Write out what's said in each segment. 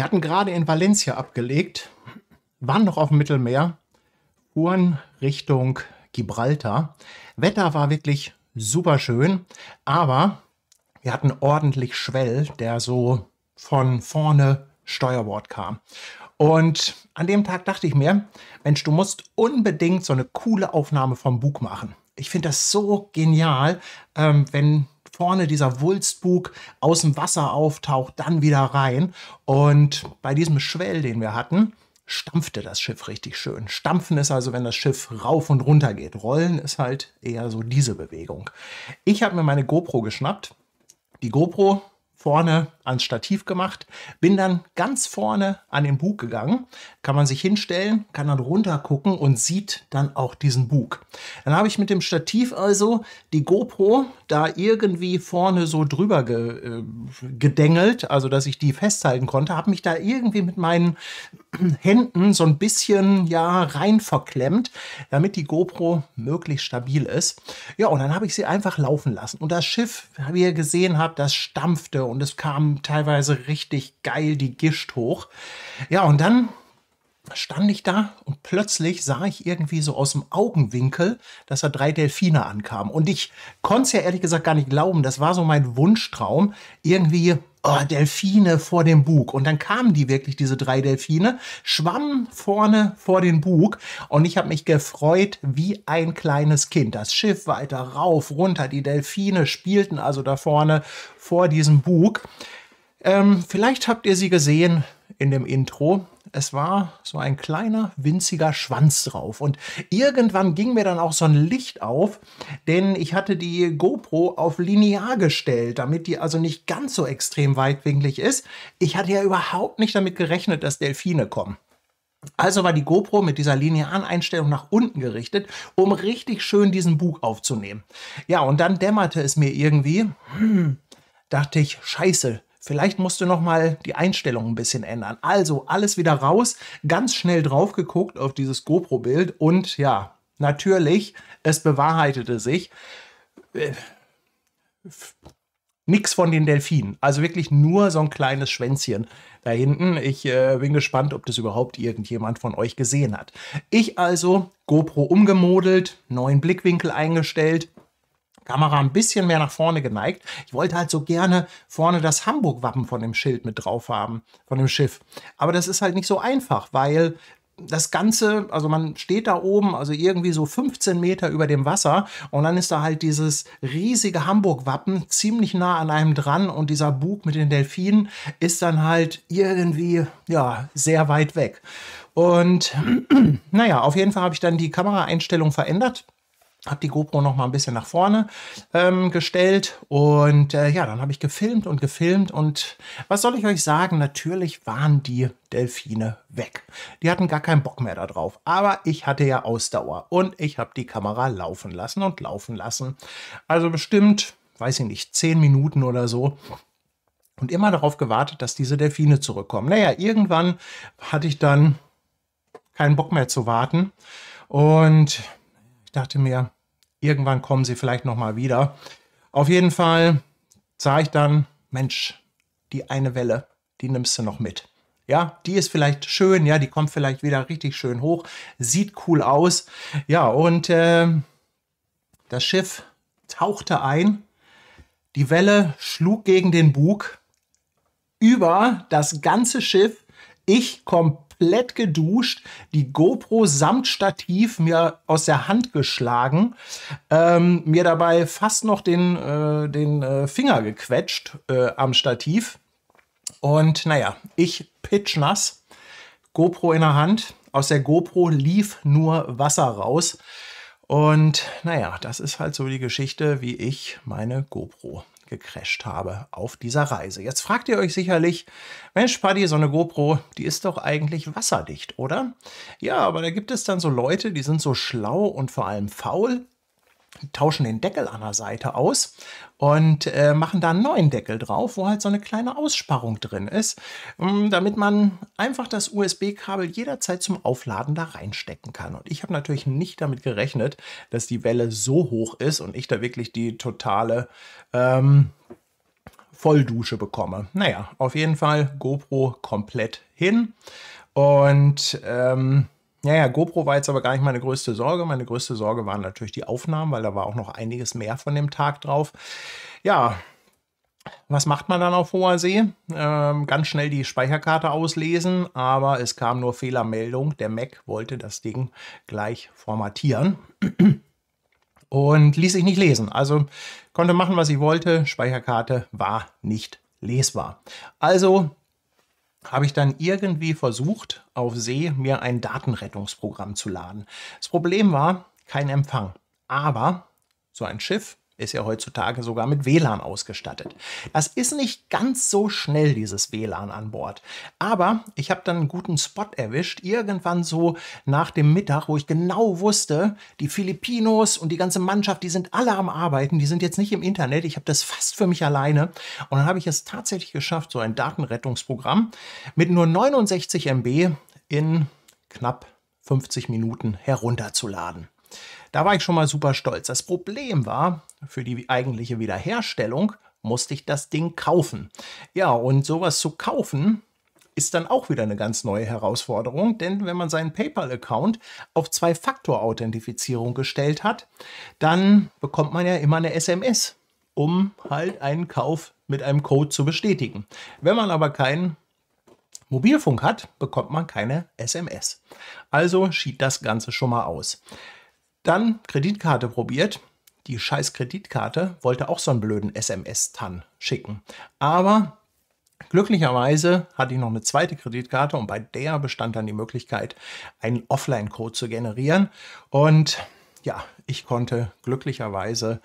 Wir hatten gerade in Valencia abgelegt, waren noch auf dem Mittelmeer, fuhren Richtung Gibraltar. Wetter war wirklich super schön, aber wir hatten ordentlich Schwell, der so von vorne Steuerbord kam. Und an dem Tag dachte ich mir, Mensch, du musst unbedingt so eine coole Aufnahme vom Bug machen. Ich finde das so genial, ähm, wenn vorne dieser Wulstbug aus dem Wasser auftaucht, dann wieder rein. Und bei diesem Schwell, den wir hatten, stampfte das Schiff richtig schön. Stampfen ist also, wenn das Schiff rauf und runter geht. Rollen ist halt eher so diese Bewegung. Ich habe mir meine GoPro geschnappt. Die GoPro vorne ans Stativ gemacht, bin dann ganz vorne an den Bug gegangen, kann man sich hinstellen, kann dann runter gucken und sieht dann auch diesen Bug. Dann habe ich mit dem Stativ also die GoPro da irgendwie vorne so drüber ge, äh, gedengelt, also dass ich die festhalten konnte, habe mich da irgendwie mit meinen Händen so ein bisschen ja rein verklemmt, damit die GoPro möglichst stabil ist. Ja, und dann habe ich sie einfach laufen lassen. Und das Schiff, wie ihr gesehen habt, das stampfte und es kam teilweise richtig geil die Gischt hoch. Ja, und dann stand ich da und plötzlich sah ich irgendwie so aus dem Augenwinkel, dass da drei Delfine ankamen. Und ich konnte es ja ehrlich gesagt gar nicht glauben. Das war so mein Wunschtraum. Irgendwie oh, Delfine vor dem Bug. Und dann kamen die wirklich, diese drei Delfine, schwammen vorne vor den Bug. Und ich habe mich gefreut wie ein kleines Kind. Das Schiff weiter rauf, runter. Die Delfine spielten also da vorne vor diesem Bug. Ähm, vielleicht habt ihr sie gesehen in dem Intro. Es war so ein kleiner, winziger Schwanz drauf. Und irgendwann ging mir dann auch so ein Licht auf, denn ich hatte die GoPro auf linear gestellt, damit die also nicht ganz so extrem weitwinklig ist. Ich hatte ja überhaupt nicht damit gerechnet, dass Delfine kommen. Also war die GoPro mit dieser linearen Einstellung nach unten gerichtet, um richtig schön diesen Bug aufzunehmen. Ja, und dann dämmerte es mir irgendwie, hm, dachte ich, scheiße, Vielleicht musst du nochmal die Einstellung ein bisschen ändern. Also alles wieder raus, ganz schnell drauf geguckt auf dieses GoPro-Bild und ja, natürlich, es bewahrheitete sich. Äh, nichts von den Delfinen. Also wirklich nur so ein kleines Schwänzchen da hinten. Ich äh, bin gespannt, ob das überhaupt irgendjemand von euch gesehen hat. Ich also GoPro umgemodelt, neuen Blickwinkel eingestellt, Kamera ein bisschen mehr nach vorne geneigt. Ich wollte halt so gerne vorne das Hamburg-Wappen von dem Schild mit drauf haben, von dem Schiff. Aber das ist halt nicht so einfach, weil das Ganze, also man steht da oben, also irgendwie so 15 Meter über dem Wasser und dann ist da halt dieses riesige Hamburg-Wappen ziemlich nah an einem dran und dieser Bug mit den Delfinen ist dann halt irgendwie, ja, sehr weit weg. Und naja, auf jeden Fall habe ich dann die Kameraeinstellung verändert, habe die GoPro noch mal ein bisschen nach vorne ähm, gestellt und äh, ja, dann habe ich gefilmt und gefilmt und was soll ich euch sagen? Natürlich waren die Delfine weg. Die hatten gar keinen Bock mehr darauf, aber ich hatte ja Ausdauer und ich habe die Kamera laufen lassen und laufen lassen. Also bestimmt, weiß ich nicht, zehn Minuten oder so und immer darauf gewartet, dass diese Delfine zurückkommen. Naja, irgendwann hatte ich dann keinen Bock mehr zu warten und ich dachte mir, irgendwann kommen sie vielleicht noch mal wieder. Auf jeden Fall sah ich dann, Mensch, die eine Welle, die nimmst du noch mit. Ja, die ist vielleicht schön, ja, die kommt vielleicht wieder richtig schön hoch, sieht cool aus. Ja, und äh, das Schiff tauchte ein, die Welle schlug gegen den Bug, über das ganze Schiff, ich komplett komplett geduscht, die GoPro samt Stativ mir aus der Hand geschlagen, ähm, mir dabei fast noch den, äh, den äh, Finger gequetscht äh, am Stativ. Und naja, ich pitchnass, GoPro in der Hand. Aus der GoPro lief nur Wasser raus. Und naja, das ist halt so die Geschichte, wie ich meine GoPro gecrashed habe auf dieser Reise. Jetzt fragt ihr euch sicherlich, Mensch, Paddy, so eine GoPro, die ist doch eigentlich wasserdicht, oder? Ja, aber da gibt es dann so Leute, die sind so schlau und vor allem faul, tauschen den Deckel an der Seite aus und äh, machen da einen neuen Deckel drauf, wo halt so eine kleine Aussparung drin ist, ähm, damit man einfach das USB-Kabel jederzeit zum Aufladen da reinstecken kann. Und ich habe natürlich nicht damit gerechnet, dass die Welle so hoch ist und ich da wirklich die totale ähm, Volldusche bekomme. Naja, auf jeden Fall GoPro komplett hin und ähm, naja, GoPro war jetzt aber gar nicht meine größte Sorge. Meine größte Sorge waren natürlich die Aufnahmen, weil da war auch noch einiges mehr von dem Tag drauf. Ja, was macht man dann auf hoher See? Ähm, ganz schnell die Speicherkarte auslesen, aber es kam nur Fehlermeldung. Der Mac wollte das Ding gleich formatieren. Und ließ sich nicht lesen. Also konnte machen, was ich wollte. Speicherkarte war nicht lesbar. Also habe ich dann irgendwie versucht, auf See mir ein Datenrettungsprogramm zu laden. Das Problem war kein Empfang. Aber so ein Schiff ist ja heutzutage sogar mit WLAN ausgestattet. Das ist nicht ganz so schnell, dieses WLAN an Bord. Aber ich habe dann einen guten Spot erwischt, irgendwann so nach dem Mittag, wo ich genau wusste, die Filipinos und die ganze Mannschaft, die sind alle am Arbeiten, die sind jetzt nicht im Internet, ich habe das fast für mich alleine. Und dann habe ich es tatsächlich geschafft, so ein Datenrettungsprogramm mit nur 69 MB in knapp 50 Minuten herunterzuladen. Da war ich schon mal super stolz. Das Problem war, für die eigentliche Wiederherstellung musste ich das Ding kaufen. Ja, und sowas zu kaufen, ist dann auch wieder eine ganz neue Herausforderung, denn wenn man seinen PayPal-Account auf Zwei-Faktor-Authentifizierung gestellt hat, dann bekommt man ja immer eine SMS, um halt einen Kauf mit einem Code zu bestätigen. Wenn man aber keinen Mobilfunk hat, bekommt man keine SMS. Also schied das Ganze schon mal aus. Dann Kreditkarte probiert. Die scheiß Kreditkarte wollte auch so einen blöden SMS-TAN schicken. Aber Glücklicherweise hatte ich noch eine zweite Kreditkarte und bei der bestand dann die Möglichkeit, einen Offline-Code zu generieren. Und ja, ich konnte glücklicherweise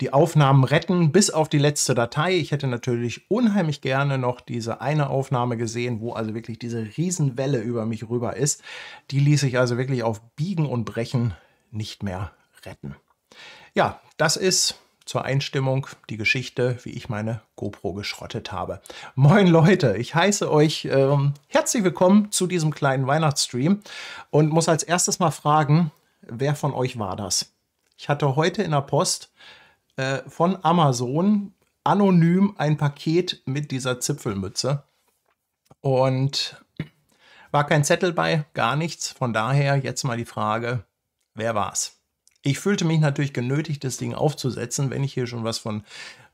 die Aufnahmen retten, bis auf die letzte Datei. Ich hätte natürlich unheimlich gerne noch diese eine Aufnahme gesehen, wo also wirklich diese Riesenwelle über mich rüber ist. Die ließ ich also wirklich auf Biegen und Brechen nicht mehr retten. Ja, das ist zur Einstimmung die Geschichte, wie ich meine GoPro geschrottet habe. Moin Leute, ich heiße euch ähm, herzlich willkommen zu diesem kleinen Weihnachtsstream und muss als erstes mal fragen, wer von euch war das? Ich hatte heute in der Post äh, von Amazon anonym ein Paket mit dieser Zipfelmütze und war kein Zettel bei, gar nichts. Von daher jetzt mal die Frage, wer war's? Ich fühlte mich natürlich genötigt, das Ding aufzusetzen, wenn ich hier schon was von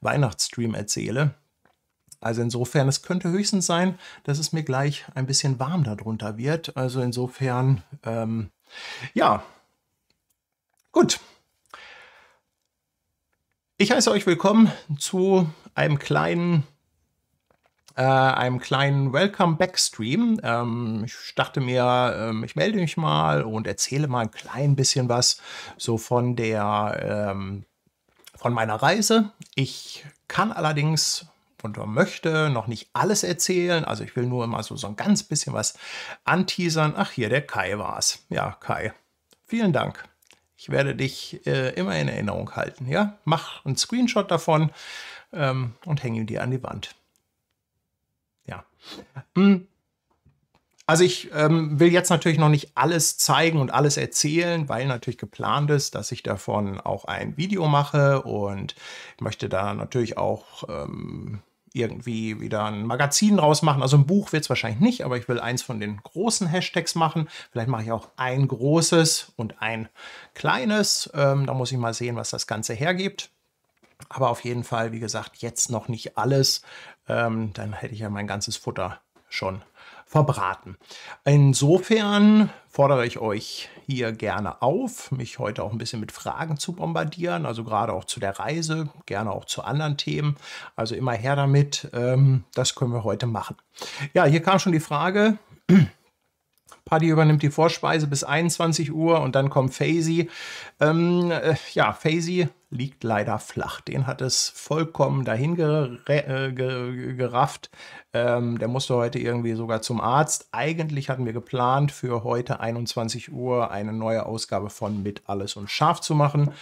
Weihnachtsstream erzähle. Also insofern, es könnte höchstens sein, dass es mir gleich ein bisschen warm darunter wird. Also insofern, ähm, ja, gut. Ich heiße euch willkommen zu einem kleinen äh, einem kleinen Welcome-Back-Stream. Ähm, ich dachte mir, ähm, ich melde mich mal und erzähle mal ein klein bisschen was so von der ähm, von meiner Reise. Ich kann allerdings und möchte noch nicht alles erzählen. Also ich will nur mal so, so ein ganz bisschen was anteasern. Ach hier, der Kai war es. Ja, Kai. Vielen Dank. Ich werde dich äh, immer in Erinnerung halten. Ja, mach einen Screenshot davon ähm, und hänge ihn dir an die Wand. Hm. Also ich ähm, will jetzt natürlich noch nicht alles zeigen und alles erzählen, weil natürlich geplant ist, dass ich davon auch ein Video mache und möchte da natürlich auch ähm, irgendwie wieder ein Magazin draus machen. Also ein Buch wird es wahrscheinlich nicht, aber ich will eins von den großen Hashtags machen. Vielleicht mache ich auch ein großes und ein kleines. Ähm, da muss ich mal sehen, was das Ganze hergibt. Aber auf jeden Fall, wie gesagt, jetzt noch nicht alles. Ähm, dann hätte ich ja mein ganzes Futter schon verbraten. Insofern fordere ich euch hier gerne auf, mich heute auch ein bisschen mit Fragen zu bombardieren, also gerade auch zu der Reise, gerne auch zu anderen Themen. Also immer her damit, ähm, das können wir heute machen. Ja, hier kam schon die Frage. Paddy übernimmt die Vorspeise bis 21 Uhr und dann kommt Faisy. Ähm, äh, ja, Faisy liegt leider flach. Den hat es vollkommen dahin äh, gerafft. Ähm, der musste heute irgendwie sogar zum Arzt. Eigentlich hatten wir geplant, für heute 21 Uhr eine neue Ausgabe von Mit Alles und Scharf zu machen.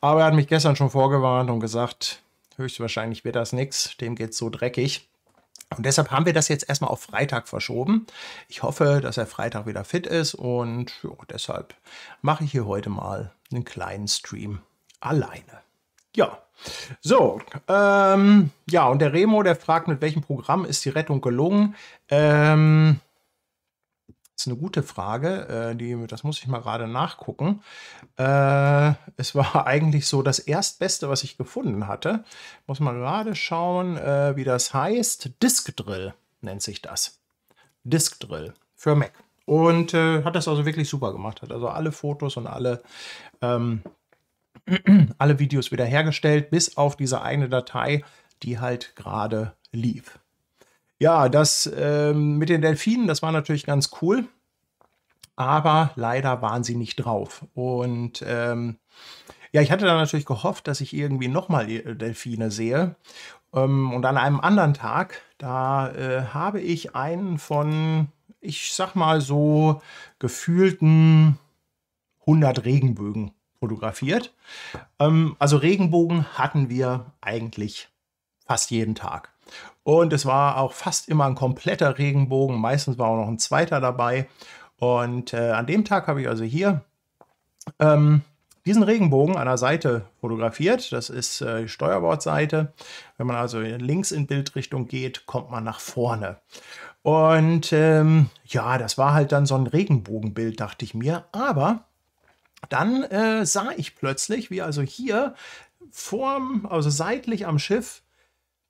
Aber er hat mich gestern schon vorgewarnt und gesagt, höchstwahrscheinlich wird das nichts. Dem geht es so dreckig. Und deshalb haben wir das jetzt erstmal auf Freitag verschoben. Ich hoffe, dass er Freitag wieder fit ist und jo, deshalb mache ich hier heute mal einen kleinen Stream alleine. Ja, so, ähm, ja, und der Remo, der fragt, mit welchem Programm ist die Rettung gelungen? Ähm, das ist eine gute Frage. Äh, die, das muss ich mal gerade nachgucken. Äh, es war eigentlich so das Erstbeste, was ich gefunden hatte. Muss man gerade schauen, äh, wie das heißt. Disk Drill nennt sich das. Disk Drill für Mac. Und hat das also wirklich super gemacht. Hat also alle Fotos und alle, ähm, alle Videos wiederhergestellt, bis auf diese eine Datei, die halt gerade lief. Ja, das ähm, mit den Delfinen, das war natürlich ganz cool, aber leider waren sie nicht drauf. Und ähm, ja, ich hatte dann natürlich gehofft, dass ich irgendwie nochmal äh, Delfine sehe. Ähm, und an einem anderen Tag, da äh, habe ich einen von, ich sag mal so, gefühlten 100 Regenbögen fotografiert. Ähm, also Regenbogen hatten wir eigentlich fast jeden Tag. Und es war auch fast immer ein kompletter Regenbogen. Meistens war auch noch ein zweiter dabei. Und äh, an dem Tag habe ich also hier ähm, diesen Regenbogen an der Seite fotografiert. Das ist äh, die Steuerbordseite. Wenn man also links in Bildrichtung geht, kommt man nach vorne. Und ähm, ja, das war halt dann so ein Regenbogenbild, dachte ich mir. Aber dann äh, sah ich plötzlich, wie also hier vorm, also seitlich am Schiff,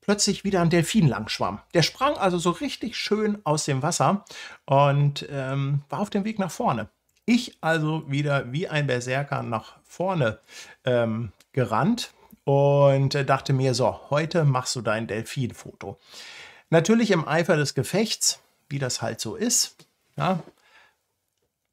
plötzlich wieder ein Delfin langschwamm. Der sprang also so richtig schön aus dem Wasser und ähm, war auf dem Weg nach vorne. Ich also wieder wie ein Berserker nach vorne ähm, gerannt und äh, dachte mir, so, heute machst du dein Delfinfoto. Natürlich im Eifer des Gefechts, wie das halt so ist, ja,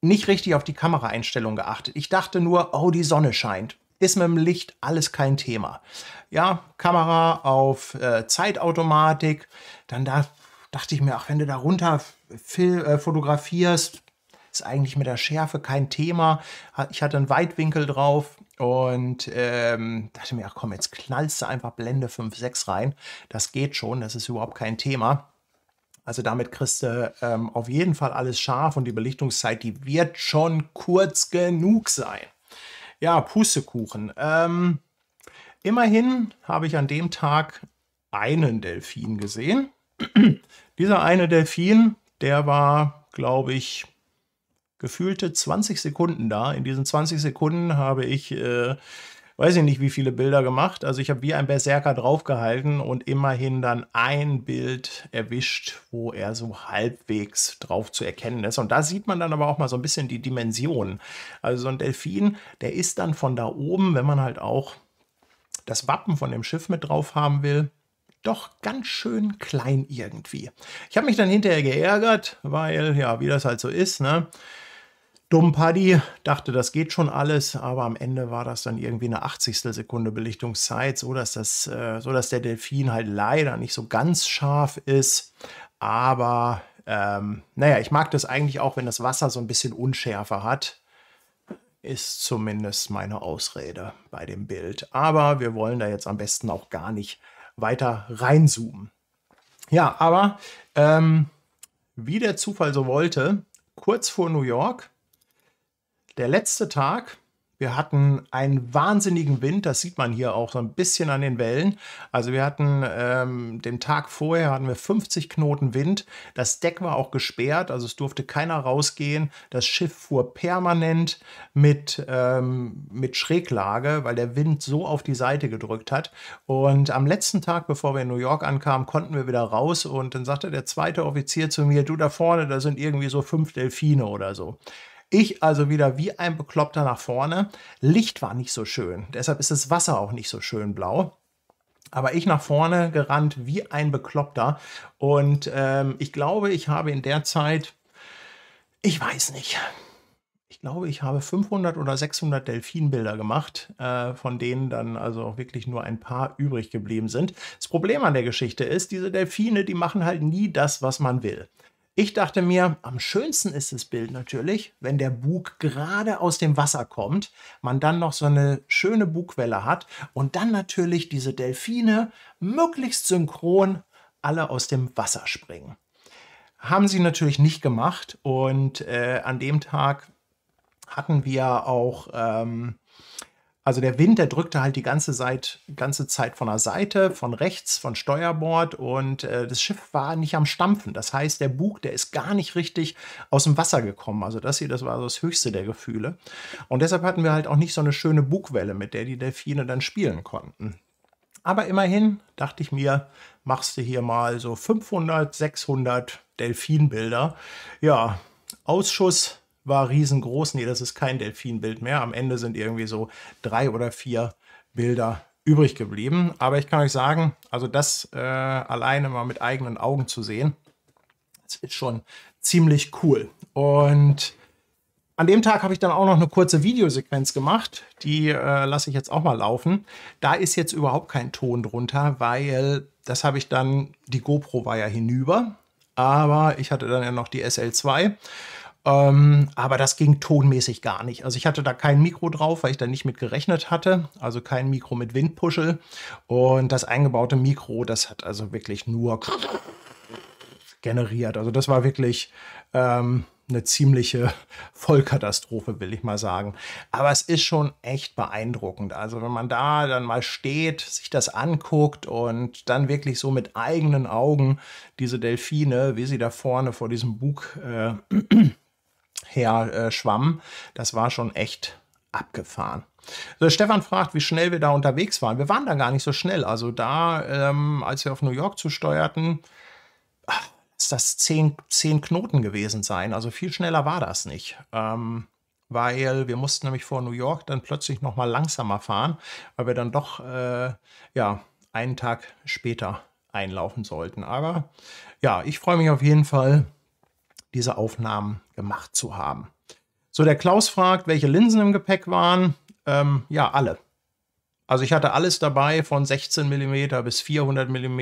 nicht richtig auf die Kameraeinstellung geachtet. Ich dachte nur, oh, die Sonne scheint ist mit dem Licht alles kein Thema. Ja, Kamera auf äh, Zeitautomatik, dann da dachte ich mir, ach, wenn du da runter äh, fotografierst, ist eigentlich mit der Schärfe kein Thema. Ich hatte einen Weitwinkel drauf und ähm, dachte mir, ach komm, jetzt knallst du einfach Blende 5.6 rein. Das geht schon, das ist überhaupt kein Thema. Also damit kriegst du ähm, auf jeden Fall alles scharf und die Belichtungszeit, die wird schon kurz genug sein. Ja, Pustekuchen. Ähm, immerhin habe ich an dem Tag einen Delfin gesehen. Dieser eine Delfin, der war, glaube ich, gefühlte 20 Sekunden da. In diesen 20 Sekunden habe ich äh, weiß ich nicht, wie viele Bilder gemacht. Also ich habe wie ein Berserker draufgehalten und immerhin dann ein Bild erwischt, wo er so halbwegs drauf zu erkennen ist. Und da sieht man dann aber auch mal so ein bisschen die Dimension. Also so ein Delfin, der ist dann von da oben, wenn man halt auch das Wappen von dem Schiff mit drauf haben will, doch ganz schön klein irgendwie. Ich habe mich dann hinterher geärgert, weil, ja, wie das halt so ist, ne? dummen Paddy, dachte, das geht schon alles, aber am Ende war das dann irgendwie eine 80. Sekunde Belichtungszeit, sodass, das, äh, der Delfin halt leider nicht so ganz scharf ist. Aber ähm, naja, ich mag das eigentlich auch, wenn das Wasser so ein bisschen Unschärfe hat. Ist zumindest meine Ausrede bei dem Bild. Aber wir wollen da jetzt am besten auch gar nicht weiter reinzoomen. Ja, aber ähm, wie der Zufall so wollte, kurz vor New York der letzte Tag, wir hatten einen wahnsinnigen Wind, das sieht man hier auch so ein bisschen an den Wellen. Also wir hatten ähm, den Tag vorher hatten wir 50 Knoten Wind. Das Deck war auch gesperrt, also es durfte keiner rausgehen. Das Schiff fuhr permanent mit, ähm, mit Schräglage, weil der Wind so auf die Seite gedrückt hat. Und am letzten Tag, bevor wir in New York ankamen, konnten wir wieder raus. Und dann sagte der zweite Offizier zu mir, du da vorne, da sind irgendwie so fünf Delfine oder so. Ich also wieder wie ein Bekloppter nach vorne. Licht war nicht so schön, deshalb ist das Wasser auch nicht so schön blau. Aber ich nach vorne gerannt wie ein Bekloppter. Und ähm, ich glaube, ich habe in der Zeit, ich weiß nicht, ich glaube, ich habe 500 oder 600 Delfinbilder gemacht, äh, von denen dann also auch wirklich nur ein paar übrig geblieben sind. Das Problem an der Geschichte ist, diese Delfine, die machen halt nie das, was man will. Ich dachte mir, am schönsten ist das Bild natürlich, wenn der Bug gerade aus dem Wasser kommt, man dann noch so eine schöne Bugwelle hat und dann natürlich diese Delfine möglichst synchron alle aus dem Wasser springen. Haben sie natürlich nicht gemacht und äh, an dem Tag hatten wir auch ähm, also der Wind, der drückte halt die ganze Zeit, ganze Zeit von der Seite, von rechts, von Steuerbord und äh, das Schiff war nicht am Stampfen. Das heißt, der Bug, der ist gar nicht richtig aus dem Wasser gekommen. Also das hier, das war so das höchste der Gefühle. Und deshalb hatten wir halt auch nicht so eine schöne Bugwelle, mit der die Delfine dann spielen konnten. Aber immerhin dachte ich mir, machst du hier mal so 500, 600 Delfinbilder. Ja, Ausschuss war riesengroß. Nee, das ist kein Delfinbild mehr. Am Ende sind irgendwie so drei oder vier Bilder übrig geblieben. Aber ich kann euch sagen, also das äh, alleine mal mit eigenen Augen zu sehen, das ist schon ziemlich cool. Und an dem Tag habe ich dann auch noch eine kurze Videosequenz gemacht. Die äh, lasse ich jetzt auch mal laufen. Da ist jetzt überhaupt kein Ton drunter, weil das habe ich dann, die GoPro war ja hinüber. Aber ich hatte dann ja noch die SL2 ähm, aber das ging tonmäßig gar nicht. Also ich hatte da kein Mikro drauf, weil ich da nicht mit gerechnet hatte. Also kein Mikro mit Windpuschel. Und das eingebaute Mikro, das hat also wirklich nur generiert. Also das war wirklich ähm, eine ziemliche Vollkatastrophe, will ich mal sagen. Aber es ist schon echt beeindruckend. Also wenn man da dann mal steht, sich das anguckt und dann wirklich so mit eigenen Augen diese Delfine, wie sie da vorne vor diesem Bug äh, her äh, schwamm. Das war schon echt abgefahren. So, Stefan fragt, wie schnell wir da unterwegs waren. Wir waren da gar nicht so schnell. Also da, ähm, als wir auf New York zusteuerten, ach, ist das zehn, zehn Knoten gewesen sein. Also viel schneller war das nicht. Ähm, weil wir mussten nämlich vor New York dann plötzlich nochmal langsamer fahren, weil wir dann doch äh, ja, einen Tag später einlaufen sollten. Aber ja, ich freue mich auf jeden Fall diese Aufnahmen gemacht zu haben. So, der Klaus fragt, welche Linsen im Gepäck waren. Ähm, ja, alle. Also ich hatte alles dabei, von 16 mm bis 400 mm.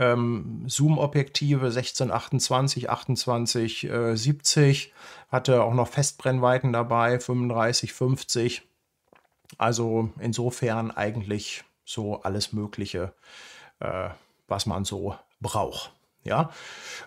Ähm, Zoom-Objektive 16, 28, 28, äh, 70. Hatte auch noch Festbrennweiten dabei, 35, 50. Also insofern eigentlich so alles Mögliche, äh, was man so braucht. Ja,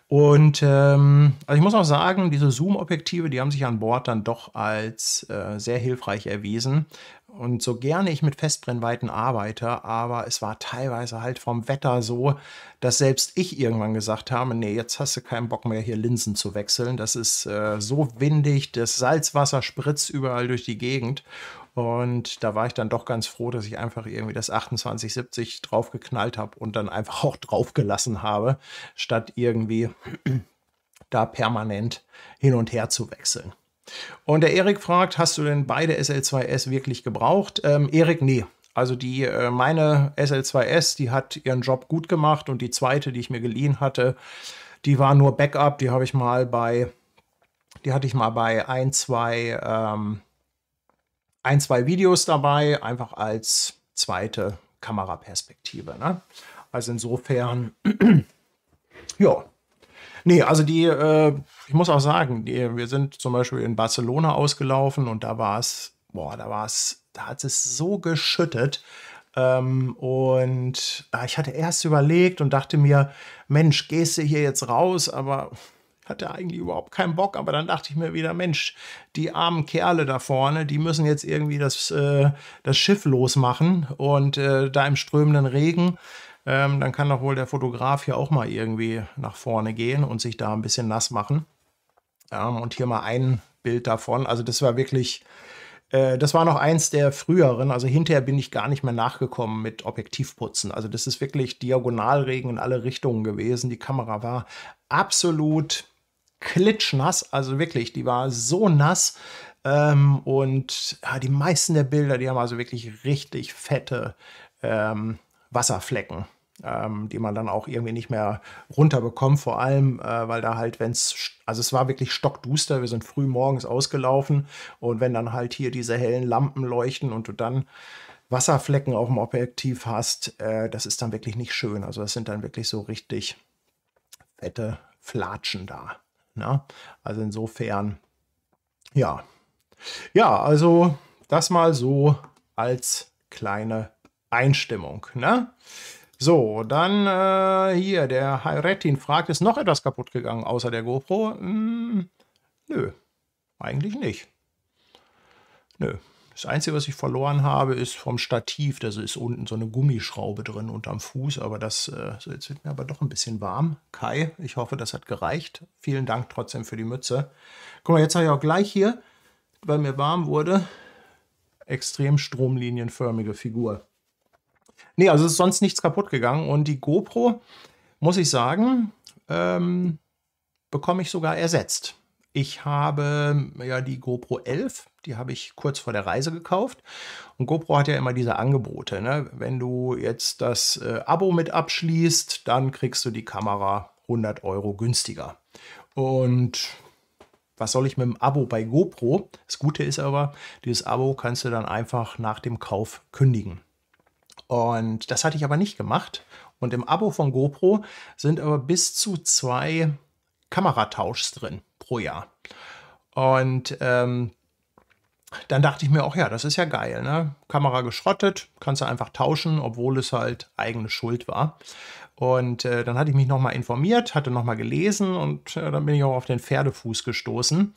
und ähm, also ich muss auch sagen, diese Zoom-Objektive, die haben sich an Bord dann doch als äh, sehr hilfreich erwiesen. Und so gerne ich mit Festbrennweiten arbeite, aber es war teilweise halt vom Wetter so, dass selbst ich irgendwann gesagt habe, nee, jetzt hast du keinen Bock mehr, hier Linsen zu wechseln. Das ist äh, so windig, das Salzwasser spritzt überall durch die Gegend. Und da war ich dann doch ganz froh, dass ich einfach irgendwie das 2870 draufgeknallt habe und dann einfach auch draufgelassen habe, statt irgendwie da permanent hin und her zu wechseln. Und der Erik fragt, hast du denn beide SL2S wirklich gebraucht? Ähm, Erik, nee, also die äh, meine SL2S, die hat ihren Job gut gemacht und die zweite, die ich mir geliehen hatte, die war nur Backup, die habe ich mal bei, die hatte ich mal bei ein, zwei ähm, ein, zwei Videos dabei, einfach als zweite Kameraperspektive. Ne? Also insofern, ja. Nee, also die, äh, ich muss auch sagen, die, wir sind zum Beispiel in Barcelona ausgelaufen und da war es, boah, da war es, da hat es so geschüttet. Ähm, und äh, ich hatte erst überlegt und dachte mir, Mensch, gehst du hier jetzt raus, aber hatte eigentlich überhaupt keinen Bock, aber dann dachte ich mir wieder, Mensch, die armen Kerle da vorne, die müssen jetzt irgendwie das, äh, das Schiff losmachen und äh, da im strömenden Regen, ähm, dann kann doch wohl der Fotograf hier auch mal irgendwie nach vorne gehen und sich da ein bisschen nass machen. Ähm, und hier mal ein Bild davon. Also das war wirklich, äh, das war noch eins der früheren. Also hinterher bin ich gar nicht mehr nachgekommen mit Objektivputzen. Also das ist wirklich Diagonalregen in alle Richtungen gewesen. Die Kamera war absolut klitschnass, also wirklich, die war so nass. Ähm, und ja, die meisten der Bilder, die haben also wirklich richtig fette ähm, Wasserflecken. Ähm, die man dann auch irgendwie nicht mehr runterbekommt, vor allem, äh, weil da halt, wenn es, also es war wirklich stockduster, wir sind früh morgens ausgelaufen und wenn dann halt hier diese hellen Lampen leuchten und du dann Wasserflecken auf dem Objektiv hast, äh, das ist dann wirklich nicht schön. Also das sind dann wirklich so richtig fette Flatschen da. Ne? Also insofern, ja. Ja, also das mal so als kleine Einstimmung. Ne? So, dann äh, hier, der Hayretin fragt, ist noch etwas kaputt gegangen außer der GoPro? Hm, nö, eigentlich nicht. Nö, das Einzige, was ich verloren habe, ist vom Stativ. Da ist unten so eine Gummischraube drin unterm Fuß. Aber das, äh, so jetzt wird mir aber doch ein bisschen warm. Kai, ich hoffe, das hat gereicht. Vielen Dank trotzdem für die Mütze. Guck mal, jetzt habe ich auch gleich hier, weil mir warm wurde, extrem stromlinienförmige Figur. Nee, also ist sonst nichts kaputt gegangen. Und die GoPro, muss ich sagen, ähm, bekomme ich sogar ersetzt. Ich habe ja die GoPro 11, die habe ich kurz vor der Reise gekauft. Und GoPro hat ja immer diese Angebote. Ne? Wenn du jetzt das äh, Abo mit abschließt, dann kriegst du die Kamera 100 Euro günstiger. Und was soll ich mit dem Abo bei GoPro? Das Gute ist aber, dieses Abo kannst du dann einfach nach dem Kauf kündigen. Und das hatte ich aber nicht gemacht. Und im Abo von GoPro sind aber bis zu zwei Kameratauschs drin pro Jahr. Und ähm, dann dachte ich mir auch, ja, das ist ja geil. Ne? Kamera geschrottet, kannst du einfach tauschen, obwohl es halt eigene Schuld war. Und äh, dann hatte ich mich nochmal informiert, hatte nochmal gelesen und äh, dann bin ich auch auf den Pferdefuß gestoßen.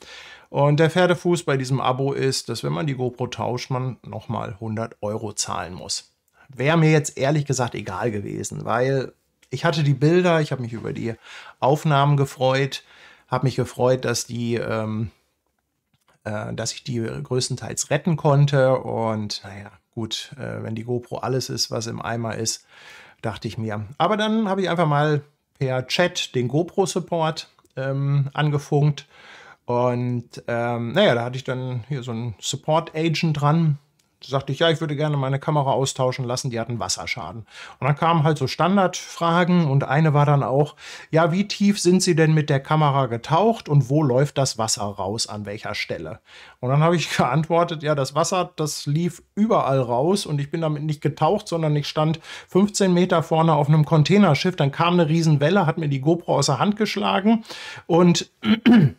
Und der Pferdefuß bei diesem Abo ist, dass wenn man die GoPro tauscht, man nochmal 100 Euro zahlen muss. Wäre mir jetzt ehrlich gesagt egal gewesen, weil ich hatte die Bilder, ich habe mich über die Aufnahmen gefreut habe mich gefreut, dass die, ähm, äh, dass ich die größtenteils retten konnte. Und naja, gut, äh, wenn die GoPro alles ist, was im Eimer ist, dachte ich mir. Aber dann habe ich einfach mal per Chat den GoPro-Support ähm, angefunkt. Und ähm, naja, da hatte ich dann hier so einen Support-Agent dran, sagte ich, ja, ich würde gerne meine Kamera austauschen lassen, die hat einen Wasserschaden. Und dann kamen halt so Standardfragen und eine war dann auch, ja, wie tief sind Sie denn mit der Kamera getaucht und wo läuft das Wasser raus, an welcher Stelle? Und dann habe ich geantwortet, ja, das Wasser, das lief überall raus und ich bin damit nicht getaucht, sondern ich stand 15 Meter vorne auf einem Containerschiff, dann kam eine Riesenwelle, hat mir die GoPro aus der Hand geschlagen und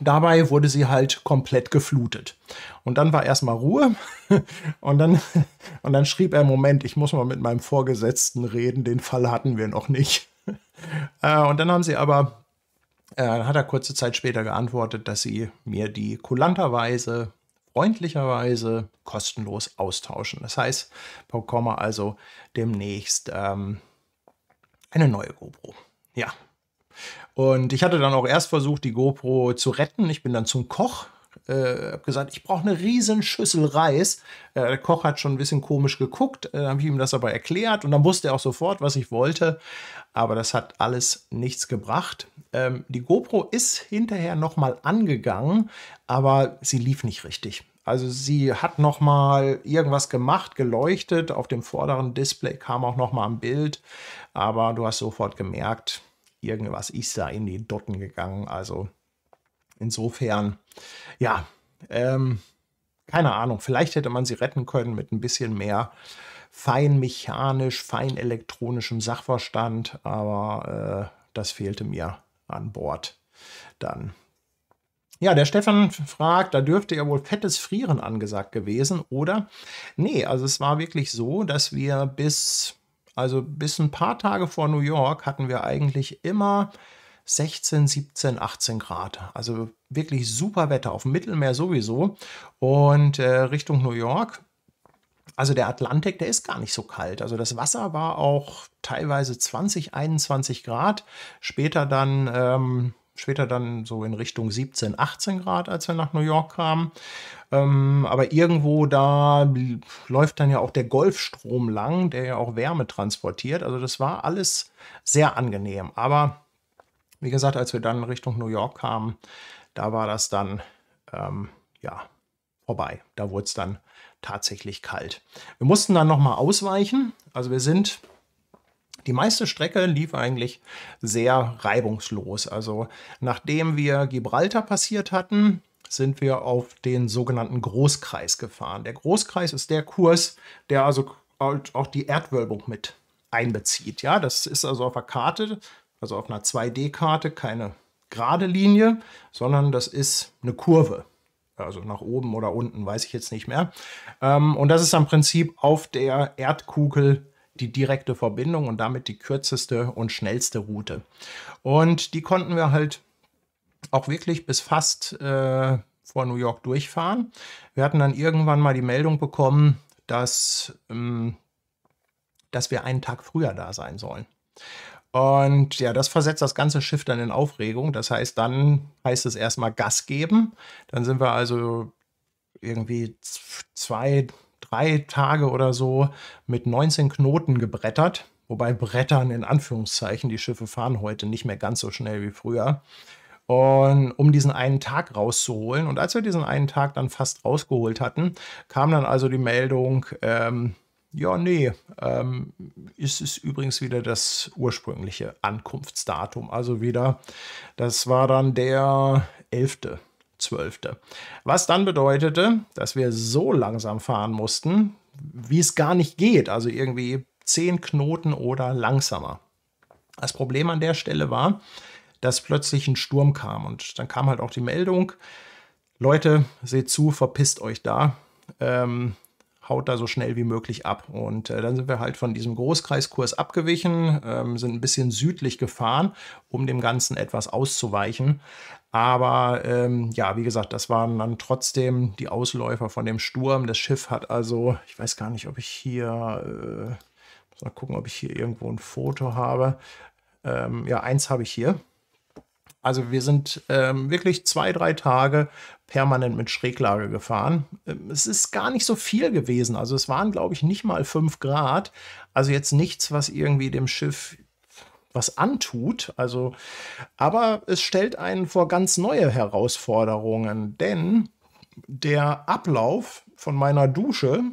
Dabei wurde sie halt komplett geflutet. Und dann war erstmal Ruhe. Und dann, und dann schrieb er, Moment, ich muss mal mit meinem Vorgesetzten reden, den Fall hatten wir noch nicht. Äh, und dann haben sie aber, dann äh, hat er kurze Zeit später geantwortet, dass sie mir die kulanterweise, freundlicherweise kostenlos austauschen. Das heißt, bekomme also demnächst ähm, eine neue GoPro. Ja, und ich hatte dann auch erst versucht, die GoPro zu retten. Ich bin dann zum Koch äh, habe gesagt, ich brauche eine riesen Schüssel Reis. Äh, der Koch hat schon ein bisschen komisch geguckt, äh, habe ich ihm das aber erklärt und dann wusste er auch sofort, was ich wollte. Aber das hat alles nichts gebracht. Ähm, die GoPro ist hinterher nochmal angegangen, aber sie lief nicht richtig. Also sie hat nochmal irgendwas gemacht, geleuchtet. Auf dem vorderen Display kam auch nochmal ein Bild, aber du hast sofort gemerkt, irgendwas ist da in die Dotten gegangen. Also insofern, ja, ähm, keine Ahnung, vielleicht hätte man sie retten können mit ein bisschen mehr fein mechanisch, fein elektronischem Sachverstand, aber äh, das fehlte mir an Bord dann. Ja, der Stefan fragt, da dürfte ja wohl fettes Frieren angesagt gewesen, oder? Nee, also es war wirklich so, dass wir bis also bis ein paar Tage vor New York hatten wir eigentlich immer 16, 17, 18 Grad. Also wirklich super Wetter, auf dem Mittelmeer sowieso. Und äh, Richtung New York, also der Atlantik, der ist gar nicht so kalt. Also das Wasser war auch teilweise 20, 21 Grad. Später dann ähm, später dann so in Richtung 17, 18 Grad, als wir nach New York kamen. Ähm, aber irgendwo da läuft dann ja auch der Golfstrom lang, der ja auch Wärme transportiert. Also das war alles sehr angenehm. Aber wie gesagt, als wir dann Richtung New York kamen, da war das dann ähm, ja vorbei. Da wurde es dann tatsächlich kalt. Wir mussten dann nochmal ausweichen. Also wir sind die meiste Strecke lief eigentlich sehr reibungslos. Also nachdem wir Gibraltar passiert hatten, sind wir auf den sogenannten Großkreis gefahren. Der Großkreis ist der Kurs, der also halt auch die Erdwölbung mit einbezieht. Ja, das ist also auf der Karte, also auf einer 2D-Karte keine gerade Linie, sondern das ist eine Kurve. Also nach oben oder unten, weiß ich jetzt nicht mehr. Ähm, und das ist am Prinzip auf der Erdkugel die direkte Verbindung und damit die kürzeste und schnellste Route. Und die konnten wir halt auch wirklich bis fast äh, vor New York durchfahren. Wir hatten dann irgendwann mal die Meldung bekommen, dass, ähm, dass wir einen Tag früher da sein sollen. Und ja, das versetzt das ganze Schiff dann in Aufregung. Das heißt, dann heißt es erstmal Gas geben. Dann sind wir also irgendwie zwei, drei Tage oder so mit 19 Knoten gebrettert. Wobei Brettern in Anführungszeichen, die Schiffe fahren heute nicht mehr ganz so schnell wie früher. Und um diesen einen Tag rauszuholen. Und als wir diesen einen Tag dann fast rausgeholt hatten, kam dann also die Meldung, ähm, ja, nee, ähm, ist es übrigens wieder das ursprüngliche Ankunftsdatum. Also wieder, das war dann der 11. Zwölfte. Was dann bedeutete, dass wir so langsam fahren mussten, wie es gar nicht geht, also irgendwie 10 Knoten oder langsamer. Das Problem an der Stelle war, dass plötzlich ein Sturm kam und dann kam halt auch die Meldung, Leute, seht zu, verpisst euch da, ähm, haut da so schnell wie möglich ab. Und äh, dann sind wir halt von diesem Großkreiskurs abgewichen, ähm, sind ein bisschen südlich gefahren, um dem Ganzen etwas auszuweichen. Aber ähm, ja, wie gesagt, das waren dann trotzdem die Ausläufer von dem Sturm. Das Schiff hat also, ich weiß gar nicht, ob ich hier, äh, muss mal gucken, ob ich hier irgendwo ein Foto habe. Ähm, ja, eins habe ich hier. Also wir sind ähm, wirklich zwei, drei Tage permanent mit Schräglage gefahren. Ähm, es ist gar nicht so viel gewesen. Also es waren, glaube ich, nicht mal fünf Grad. Also jetzt nichts, was irgendwie dem Schiff was antut. Also, aber es stellt einen vor ganz neue Herausforderungen, denn der Ablauf von meiner Dusche,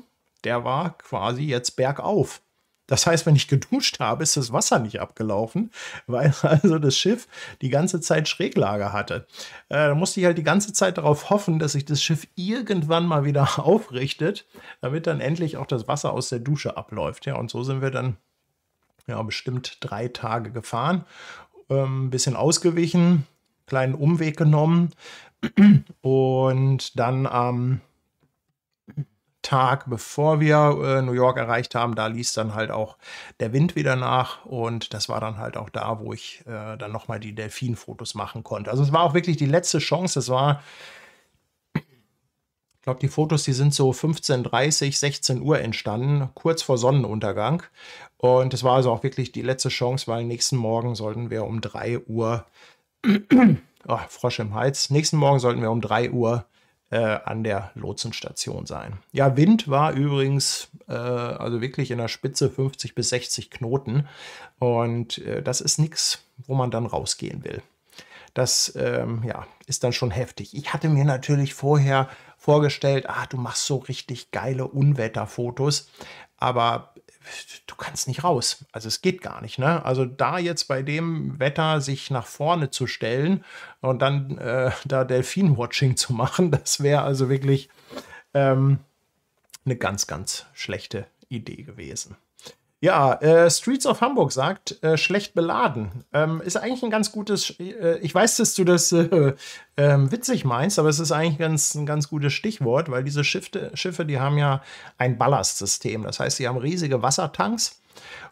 der war quasi jetzt bergauf. Das heißt, wenn ich geduscht habe, ist das Wasser nicht abgelaufen, weil also das Schiff die ganze Zeit Schräglage hatte. Äh, da musste ich halt die ganze Zeit darauf hoffen, dass sich das Schiff irgendwann mal wieder aufrichtet, damit dann endlich auch das Wasser aus der Dusche abläuft. Ja, und so sind wir dann ja, bestimmt drei Tage gefahren, ein ähm, bisschen ausgewichen, kleinen Umweg genommen und dann am Tag, bevor wir äh, New York erreicht haben, da ließ dann halt auch der Wind wieder nach und das war dann halt auch da, wo ich äh, dann nochmal die Delfinfotos machen konnte. Also es war auch wirklich die letzte Chance, es war ich glaube, die Fotos, die sind so 15.30, 16 Uhr entstanden, kurz vor Sonnenuntergang. Und es war also auch wirklich die letzte Chance, weil nächsten Morgen sollten wir um 3 Uhr, oh, Frosch im Hals, nächsten Morgen sollten wir um 3 Uhr äh, an der Lotsenstation sein. Ja, Wind war übrigens äh, also wirklich in der Spitze 50 bis 60 Knoten und äh, das ist nichts, wo man dann rausgehen will. Das ähm, ja, ist dann schon heftig. Ich hatte mir natürlich vorher vorgestellt, ah, du machst so richtig geile Unwetterfotos, aber du kannst nicht raus. Also es geht gar nicht. Ne? Also da jetzt bei dem Wetter sich nach vorne zu stellen und dann äh, da Delfin-Watching zu machen, das wäre also wirklich ähm, eine ganz, ganz schlechte Idee gewesen. Ja, äh, Streets of Hamburg sagt, äh, schlecht beladen. Ähm, ist eigentlich ein ganz gutes, äh, ich weiß, dass du das äh, ähm, witzig meinst, aber es ist eigentlich ganz, ein ganz gutes Stichwort, weil diese Schiffe, Schiffe, die haben ja ein Ballastsystem. Das heißt, sie haben riesige Wassertanks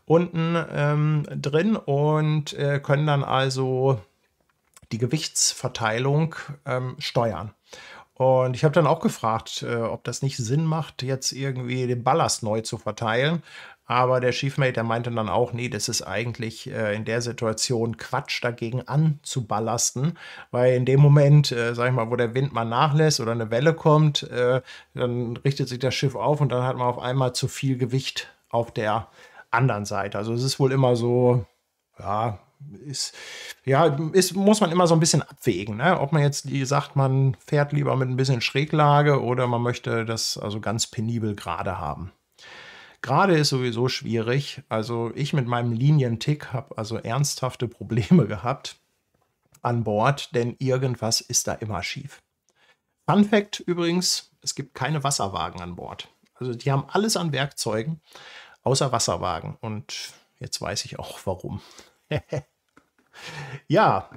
unten ähm, drin und äh, können dann also die Gewichtsverteilung ähm, steuern. Und ich habe dann auch gefragt, äh, ob das nicht Sinn macht, jetzt irgendwie den Ballast neu zu verteilen. Aber der Chiefmate, der meinte dann auch, nee, das ist eigentlich äh, in der Situation Quatsch, dagegen anzuballasten, weil in dem Moment, äh, sag ich mal, wo der Wind mal nachlässt oder eine Welle kommt, äh, dann richtet sich das Schiff auf und dann hat man auf einmal zu viel Gewicht auf der anderen Seite. Also es ist wohl immer so, ja, ist, ja, ist, muss man immer so ein bisschen abwägen, ne? ob man jetzt sagt, man fährt lieber mit ein bisschen Schräglage oder man möchte das also ganz penibel gerade haben. Gerade ist sowieso schwierig. Also ich mit meinem Linientick habe also ernsthafte Probleme gehabt an Bord, denn irgendwas ist da immer schief. Fun Fact übrigens, es gibt keine Wasserwagen an Bord. Also die haben alles an Werkzeugen außer Wasserwagen. Und jetzt weiß ich auch warum. ja,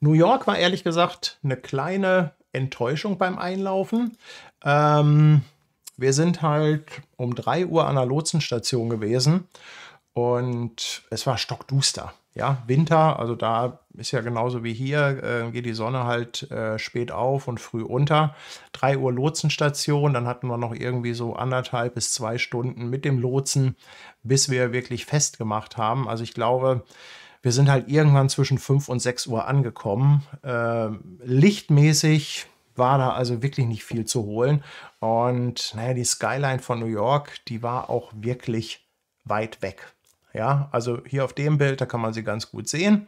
New York war ehrlich gesagt eine kleine Enttäuschung beim Einlaufen. Ähm, wir sind halt um 3 Uhr an der Lotsenstation gewesen und es war stockduster. Ja, Winter, also da ist ja genauso wie hier, äh, geht die Sonne halt äh, spät auf und früh unter. 3 Uhr Lotsenstation, dann hatten wir noch irgendwie so anderthalb bis zwei Stunden mit dem Lotsen, bis wir wirklich festgemacht haben. Also ich glaube, wir sind halt irgendwann zwischen 5 und 6 Uhr angekommen. Äh, lichtmäßig war da also wirklich nicht viel zu holen. Und naja, die Skyline von New York, die war auch wirklich weit weg. Ja, also hier auf dem Bild, da kann man sie ganz gut sehen.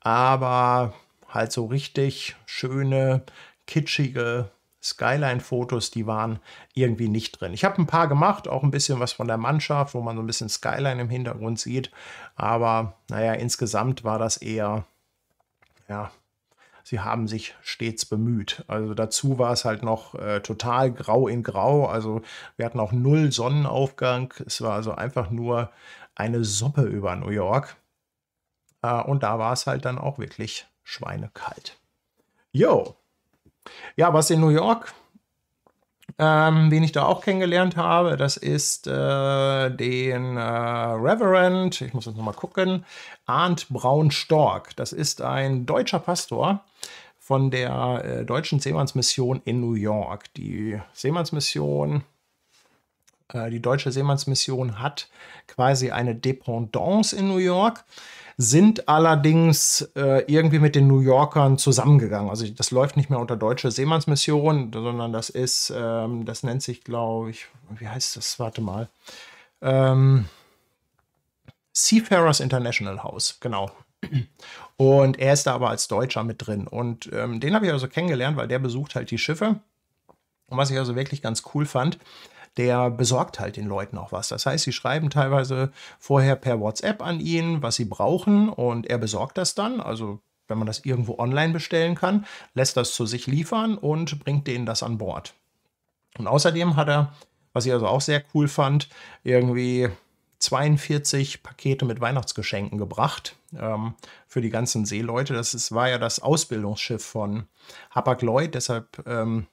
Aber halt so richtig schöne, kitschige Skyline-Fotos, die waren irgendwie nicht drin. Ich habe ein paar gemacht, auch ein bisschen was von der Mannschaft, wo man so ein bisschen Skyline im Hintergrund sieht. Aber naja, insgesamt war das eher, ja, sie haben sich stets bemüht. Also dazu war es halt noch äh, total grau in grau. Also wir hatten auch null Sonnenaufgang. Es war also einfach nur eine Suppe über New York. Äh, und da war es halt dann auch wirklich schweinekalt. Jo. Ja, was in New York ähm, wen ich da auch kennengelernt habe. Das ist äh, den äh, Reverend, ich muss jetzt nochmal gucken, Arndt Braun-Stork. Das ist ein deutscher Pastor von der äh, Deutschen Seemannsmission in New York. Die Seemannsmission äh, die Deutsche Seemannsmission hat quasi eine Dependance in New York, sind allerdings äh, irgendwie mit den New Yorkern zusammengegangen. Also das läuft nicht mehr unter Deutsche Seemannsmission, sondern das ist, ähm, das nennt sich, glaube ich, wie heißt das? Warte mal. Ähm, Seafarers International House, genau. Und er ist da aber als Deutscher mit drin. Und ähm, den habe ich also kennengelernt, weil der besucht halt die Schiffe. Und was ich also wirklich ganz cool fand, der besorgt halt den Leuten auch was. Das heißt, sie schreiben teilweise vorher per WhatsApp an ihn, was sie brauchen und er besorgt das dann. Also wenn man das irgendwo online bestellen kann, lässt das zu sich liefern und bringt denen das an Bord. Und außerdem hat er, was ich also auch sehr cool fand, irgendwie 42 Pakete mit Weihnachtsgeschenken gebracht ähm, für die ganzen Seeleute. Das ist, war ja das Ausbildungsschiff von Hapag-Lloyd, deshalb ähm,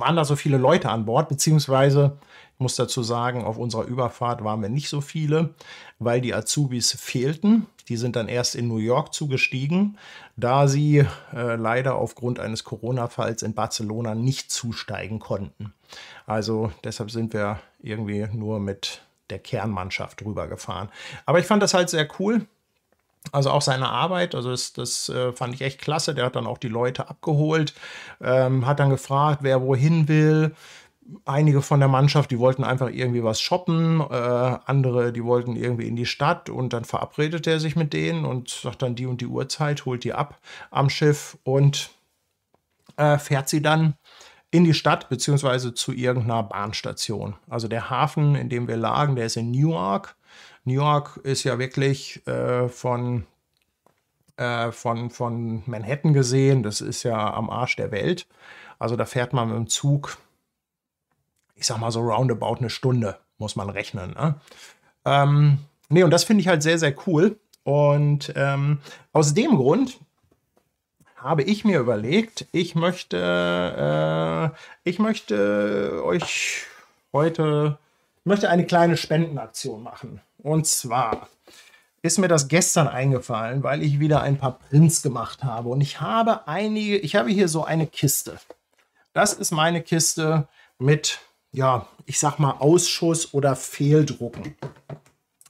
waren da so viele Leute an Bord, beziehungsweise, ich muss dazu sagen, auf unserer Überfahrt waren wir nicht so viele, weil die Azubis fehlten. Die sind dann erst in New York zugestiegen, da sie äh, leider aufgrund eines Corona-Falls in Barcelona nicht zusteigen konnten. Also deshalb sind wir irgendwie nur mit der Kernmannschaft rübergefahren. Aber ich fand das halt sehr cool. Also auch seine Arbeit, also das, das äh, fand ich echt klasse. Der hat dann auch die Leute abgeholt, ähm, hat dann gefragt, wer wohin will. Einige von der Mannschaft, die wollten einfach irgendwie was shoppen, äh, andere, die wollten irgendwie in die Stadt und dann verabredet er sich mit denen und sagt dann die und die Uhrzeit, holt die ab am Schiff und äh, fährt sie dann in die Stadt beziehungsweise zu irgendeiner Bahnstation. Also der Hafen, in dem wir lagen, der ist in Newark New York ist ja wirklich äh, von, äh, von, von Manhattan gesehen, das ist ja am Arsch der Welt. Also da fährt man mit dem Zug, ich sag mal so roundabout eine Stunde, muss man rechnen. Ne, ähm, nee, und das finde ich halt sehr, sehr cool. Und ähm, aus dem Grund habe ich mir überlegt, ich möchte, äh, ich möchte euch heute ich möchte eine kleine Spendenaktion machen. Und zwar ist mir das gestern eingefallen, weil ich wieder ein paar Prints gemacht habe. Und ich habe einige, ich habe hier so eine Kiste. Das ist meine Kiste mit, ja, ich sag mal Ausschuss oder Fehldrucken.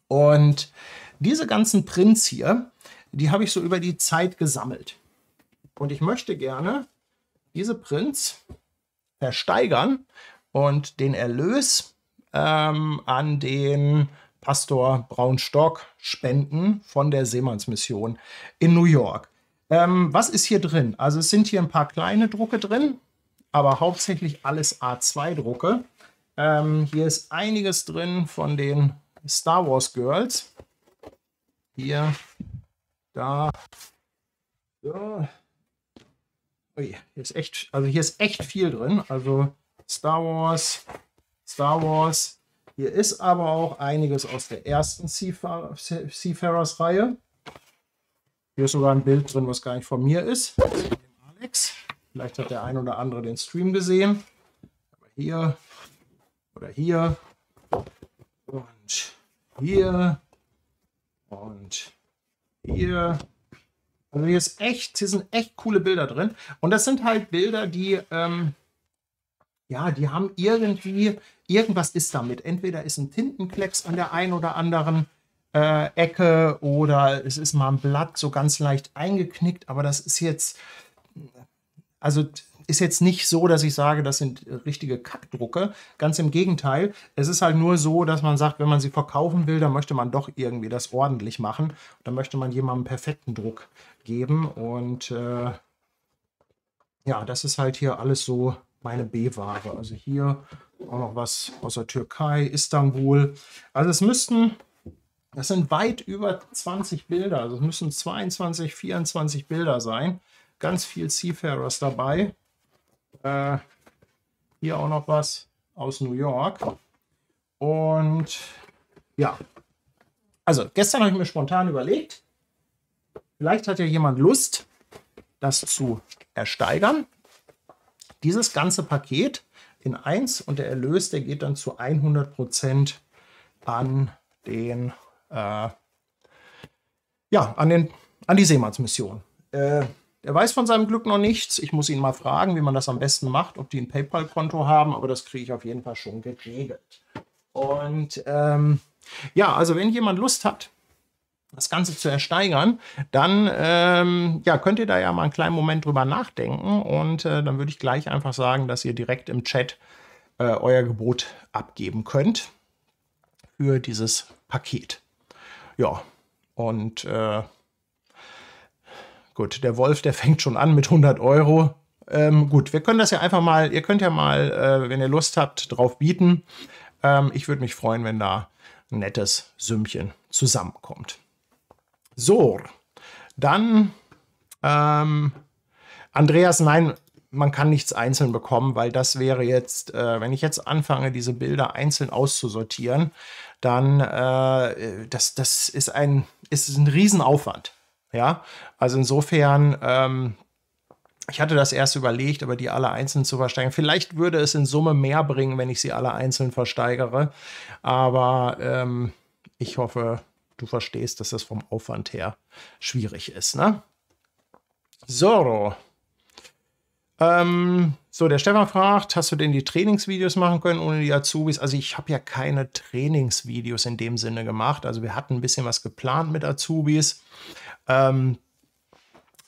Und diese ganzen Prints hier, die habe ich so über die Zeit gesammelt. Und ich möchte gerne diese Prints versteigern und den Erlös ähm, an den Pastor Braunstock spenden von der Seemannsmission in New York. Ähm, was ist hier drin? Also es sind hier ein paar kleine Drucke drin, aber hauptsächlich alles A2-Drucke. Ähm, hier ist einiges drin von den Star Wars Girls. Hier, da, so. Ui, hier ist echt, also hier ist echt viel drin. Also Star Wars, Star Wars. Hier ist aber auch einiges aus der ersten Seafarers-Reihe. Hier ist sogar ein Bild drin, was gar nicht von mir ist. Alex. Vielleicht hat der ein oder andere den Stream gesehen. Aber hier oder hier und hier und hier. Also hier ist echt, hier sind echt coole Bilder drin. Und das sind halt Bilder, die ähm, ja, die haben irgendwie, irgendwas ist damit. Entweder ist ein Tintenklecks an der einen oder anderen äh, Ecke oder es ist mal ein Blatt so ganz leicht eingeknickt, aber das ist jetzt, also ist jetzt nicht so, dass ich sage, das sind richtige Kackdrucke. Ganz im Gegenteil. Es ist halt nur so, dass man sagt, wenn man sie verkaufen will, dann möchte man doch irgendwie das ordentlich machen. Dann möchte man jemandem perfekten Druck geben. Und äh, ja, das ist halt hier alles so meine B-Ware. Also hier auch noch was aus der Türkei, Istanbul. Also es müssten, das sind weit über 20 Bilder, also es müssen 22, 24 Bilder sein. Ganz viel Seafarers dabei. Äh, hier auch noch was aus New York. Und ja, also gestern habe ich mir spontan überlegt, vielleicht hat ja jemand Lust, das zu ersteigern. Dieses ganze Paket in 1 und der Erlös, der geht dann zu 100 Prozent an den, äh, ja, an den, an die Seemannsmission. Äh, er weiß von seinem Glück noch nichts. Ich muss ihn mal fragen, wie man das am besten macht, ob die ein PayPal-Konto haben, aber das kriege ich auf jeden Fall schon geregelt. Und ähm, ja, also wenn jemand Lust hat, das Ganze zu ersteigern, dann ähm, ja, könnt ihr da ja mal einen kleinen Moment drüber nachdenken und äh, dann würde ich gleich einfach sagen, dass ihr direkt im Chat äh, euer Gebot abgeben könnt für dieses Paket. Ja, und äh, gut, der Wolf, der fängt schon an mit 100 Euro. Ähm, gut, wir können das ja einfach mal, ihr könnt ja mal, äh, wenn ihr Lust habt, drauf bieten. Ähm, ich würde mich freuen, wenn da ein nettes Sümmchen zusammenkommt. So, Dann ähm, Andreas, nein, man kann nichts einzeln bekommen, weil das wäre jetzt, äh, wenn ich jetzt anfange, diese Bilder einzeln auszusortieren, dann äh, das, das ist ein, ist ein Riesenaufwand. Ja, also insofern, ähm, ich hatte das erst überlegt, aber die alle einzeln zu versteigern. Vielleicht würde es in Summe mehr bringen, wenn ich sie alle einzeln versteigere. Aber ähm, ich hoffe, du verstehst, dass das vom Aufwand her schwierig ist. Ne? So. Ähm, so, der Stefan fragt, hast du denn die Trainingsvideos machen können ohne die Azubis? Also ich habe ja keine Trainingsvideos in dem Sinne gemacht. Also wir hatten ein bisschen was geplant mit Azubis. Ähm,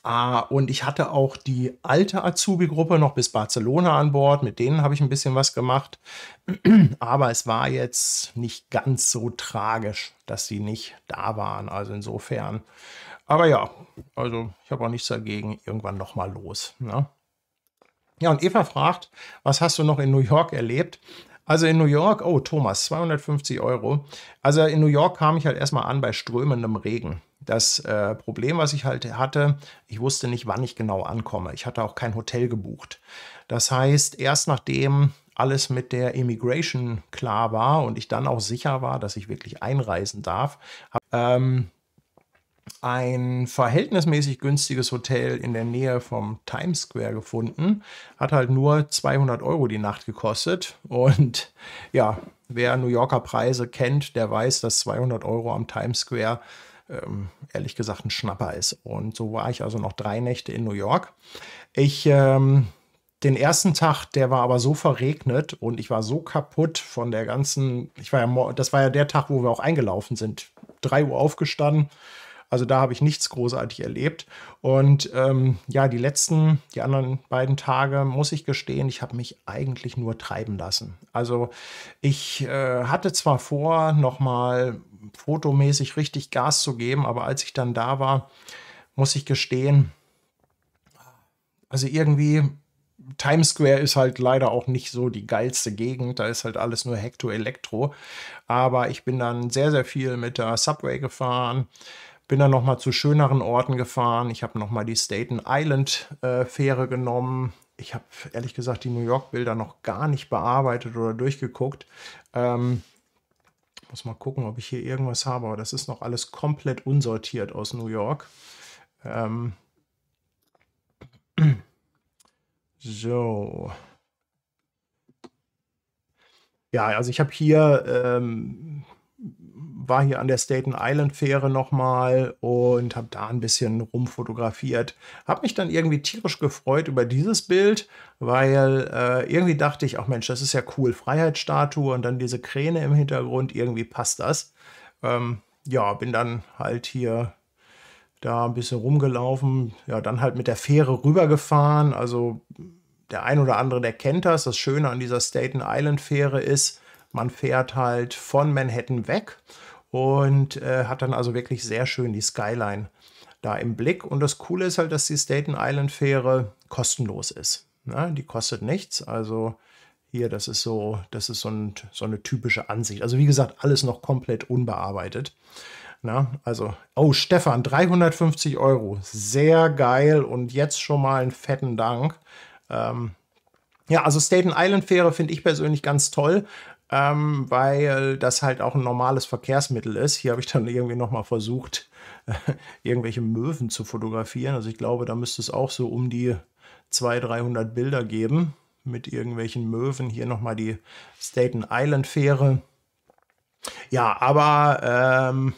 Ah, und ich hatte auch die alte Azubi-Gruppe noch bis Barcelona an Bord. Mit denen habe ich ein bisschen was gemacht. Aber es war jetzt nicht ganz so tragisch, dass sie nicht da waren. Also insofern. Aber ja, also ich habe auch nichts dagegen. Irgendwann nochmal los. Ne? Ja, und Eva fragt, was hast du noch in New York erlebt? Also in New York, oh Thomas, 250 Euro. Also in New York kam ich halt erstmal an bei strömendem Regen. Das äh, Problem, was ich halt hatte, ich wusste nicht, wann ich genau ankomme. Ich hatte auch kein Hotel gebucht. Das heißt, erst nachdem alles mit der Immigration klar war und ich dann auch sicher war, dass ich wirklich einreisen darf, habe ähm, ein verhältnismäßig günstiges Hotel in der Nähe vom Times Square gefunden. Hat halt nur 200 Euro die Nacht gekostet. Und ja, wer New Yorker Preise kennt, der weiß, dass 200 Euro am Times Square ähm, ehrlich gesagt ein Schnapper ist. Und so war ich also noch drei Nächte in New York. Ich, ähm, den ersten Tag, der war aber so verregnet und ich war so kaputt von der ganzen, ich war ja, das war ja der Tag, wo wir auch eingelaufen sind. Drei Uhr aufgestanden, also da habe ich nichts großartig erlebt. Und ähm, ja, die letzten, die anderen beiden Tage, muss ich gestehen, ich habe mich eigentlich nur treiben lassen. Also ich äh, hatte zwar vor, nochmal fotomäßig richtig Gas zu geben, aber als ich dann da war, muss ich gestehen, also irgendwie Times Square ist halt leider auch nicht so die geilste Gegend. Da ist halt alles nur Hekto-Elektro. Aber ich bin dann sehr, sehr viel mit der Subway gefahren, bin dann nochmal zu schöneren Orten gefahren. Ich habe nochmal die Staten Island äh, Fähre genommen. Ich habe ehrlich gesagt die New York-Bilder noch gar nicht bearbeitet oder durchgeguckt. Ähm, muss mal gucken, ob ich hier irgendwas habe, aber das ist noch alles komplett unsortiert aus New York. Ähm so. Ja, also ich habe hier ähm, war hier an der Staten Island Fähre nochmal und habe da ein bisschen rumfotografiert. Habe mich dann irgendwie tierisch gefreut über dieses Bild, weil äh, irgendwie dachte ich, ach Mensch, das ist ja cool, Freiheitsstatue und dann diese Kräne im Hintergrund, irgendwie passt das. Ähm, ja, bin dann halt hier da ein bisschen rumgelaufen, ja, dann halt mit der Fähre rübergefahren. Also der ein oder andere, der kennt das. Das Schöne an dieser Staten Island Fähre ist, man fährt halt von Manhattan weg und äh, hat dann also wirklich sehr schön die Skyline da im Blick. Und das Coole ist halt, dass die Staten Island Fähre kostenlos ist. Na, ne? die kostet nichts. Also hier, das ist so, das ist so, ein, so eine typische Ansicht. Also wie gesagt, alles noch komplett unbearbeitet. Na, ne? also, oh Stefan, 350 Euro, sehr geil und jetzt schon mal einen fetten Dank. Ähm, ja, also Staten Island Fähre finde ich persönlich ganz toll ähm, weil das halt auch ein normales Verkehrsmittel ist. Hier habe ich dann irgendwie nochmal versucht, irgendwelche Möwen zu fotografieren. Also ich glaube, da müsste es auch so um die 200, 300 Bilder geben mit irgendwelchen Möwen. Hier nochmal die Staten Island Fähre. Ja, aber ähm,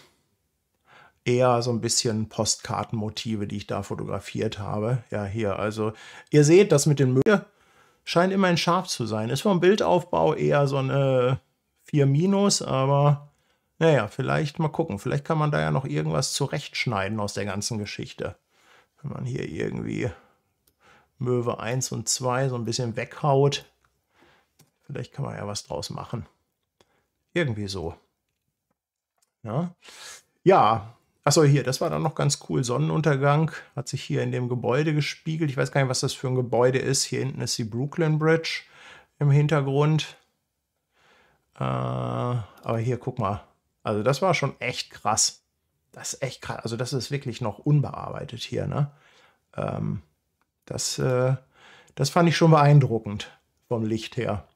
eher so ein bisschen Postkartenmotive, die ich da fotografiert habe. Ja, hier, also ihr seht das mit den Möwen scheint immer ein Schaf zu sein. Ist vom Bildaufbau eher so eine äh, 4 aber naja, vielleicht mal gucken. Vielleicht kann man da ja noch irgendwas zurechtschneiden aus der ganzen Geschichte. Wenn man hier irgendwie Möwe 1 und 2 so ein bisschen weghaut, vielleicht kann man ja was draus machen. Irgendwie so. Ja, ja Achso, hier, das war dann noch ganz cool. Sonnenuntergang hat sich hier in dem Gebäude gespiegelt. Ich weiß gar nicht, was das für ein Gebäude ist. Hier hinten ist die Brooklyn Bridge im Hintergrund. Äh, aber hier, guck mal. Also das war schon echt krass. Das ist echt krass. Also das ist wirklich noch unbearbeitet hier. Ne? Ähm, das, äh, das fand ich schon beeindruckend vom Licht her.